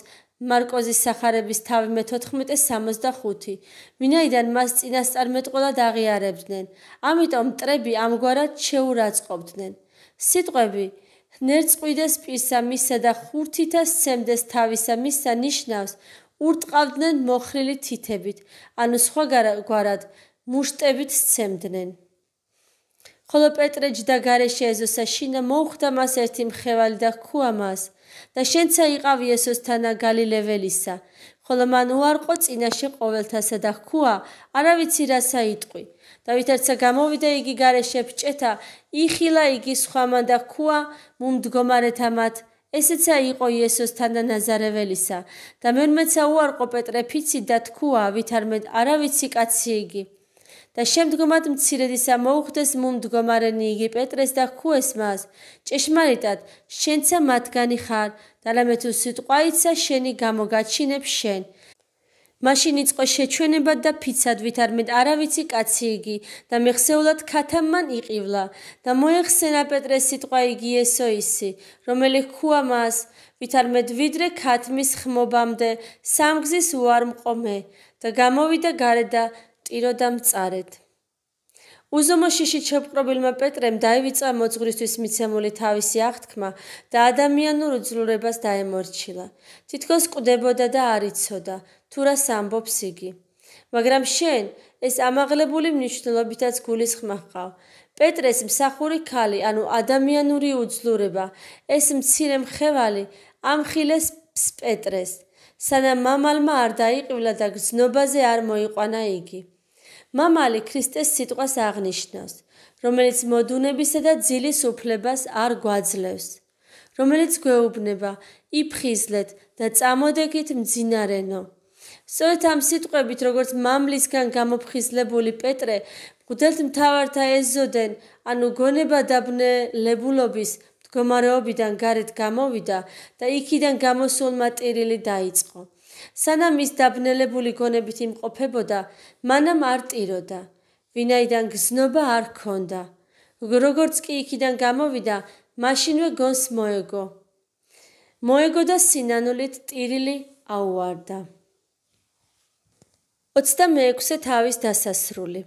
[SPEAKER 1] მარკოზის სახარების თავი მე-14-65, ვინაიდან მას წინასწარმეტყველად აღიარებდნენ. ამიტომ მტრები ამგვარად შეურაცხყოფდნენ. სიტყვები ნერწყვიდეს პირსა მისსა და ხურთითა სცემდეს თავისა მისსა ნიშნავს ურტყავდნენ მოხრილი თითებით, ანუ სხვაგვარად მუშტებით სცემდნენ. ხოლო პეტრე ჯდა გარეშე ეზოსა შინა მოხვდა მას ერთი მხევალი და ქუა მას – და შენცა იყავ იესოსთანა გალილეველისა ხოლო მან უარყო წინაშე ყოველთასა და ხქუა არავიცი რასა იტყვი და ვითარცა გამოვიდა იგი გარეშე ფჭეთა იხილა იგი სხვა მან და ხქუა მომდგომარეთა მათ ესეცა იყო იესოსთანა ნაზარეველისა და მერმეცა უარყო პეტრე ფიცი და თქუა ვითარმე არავიცი კაცი იგი და შემდგომად მცირედისა მოუხდეს მომდგომარენი იგი პეტრეს და ქუეს მას ჭეშმარიტად შენცა მათგანი ხარ და რამე თუ სიტყვა იცა შენი გამოგაჩინებს შენ მაშინ იწყო შეჩვენება და ფიცად ვითარმე არავიცი კაცი იგი და მეხსეულად ქათამან იყივლა და მოეხსენა პეტრეს სიტყვა იგი ესო ისი რომელიც ქუა მას ვითარმე ვიდრე ქათმის ხმობამდე სამგზის უარმყო მე და გამოვიდა გარედა პირო და მწარედ. უზომო შიში ჩეპყრობილმა პეტრემ დაივიწა მოძღვრისთვის მიცემული თავისი აღთქმა და ადამიანურ უძლურებას დაემორჩილა. თითქოს ყდებოდა და არ იცოდა, თუ რას ამბობს იგი. მაგრამ შენ ეს ამაღლებული მნიშვნელობითაც გulis ხმა ხავ. პეტრეს მსახური ქალი, ანუ ადამიანური უძლურება, ეს მცირე მხევალი ამხილეს პეტრეს, სანამ მამალმა არ დაიყვილა და გზნობაზე არ მოიყვანა იგი. მამალი ქრისტეს სიტყვას აღნიშნავს, რომელიც მოდუნებისა და ძილის უფლებას არ გვაძლევს, რომელიც გვეუბნება, იფხიზლეთ და წამოდეგით მძინარენო. სწორედ ამ სიტყვებით, როგორც მამლისგან გამოფხიზლებული პეტრე, მგდელთ მთავართა ეზოდენ, ანუ გონება დაბნე ლებულობის მდგომარეობიდან გარეთ გამოვიდა და იქიდან გამოსულმა ტირილი დაიწყო. სანამ ის დაბნელებული გონებით იმყოფებოდა, მანამ არ ტიროდა, ვინაიდან გზნობა არ ქონდა. როგორც კი იქიდან გამოვიდა, მაშინვე გონს მოეგო. მოეგო და სინანულით ტირილი აუარდა. 26 თავის დასასრული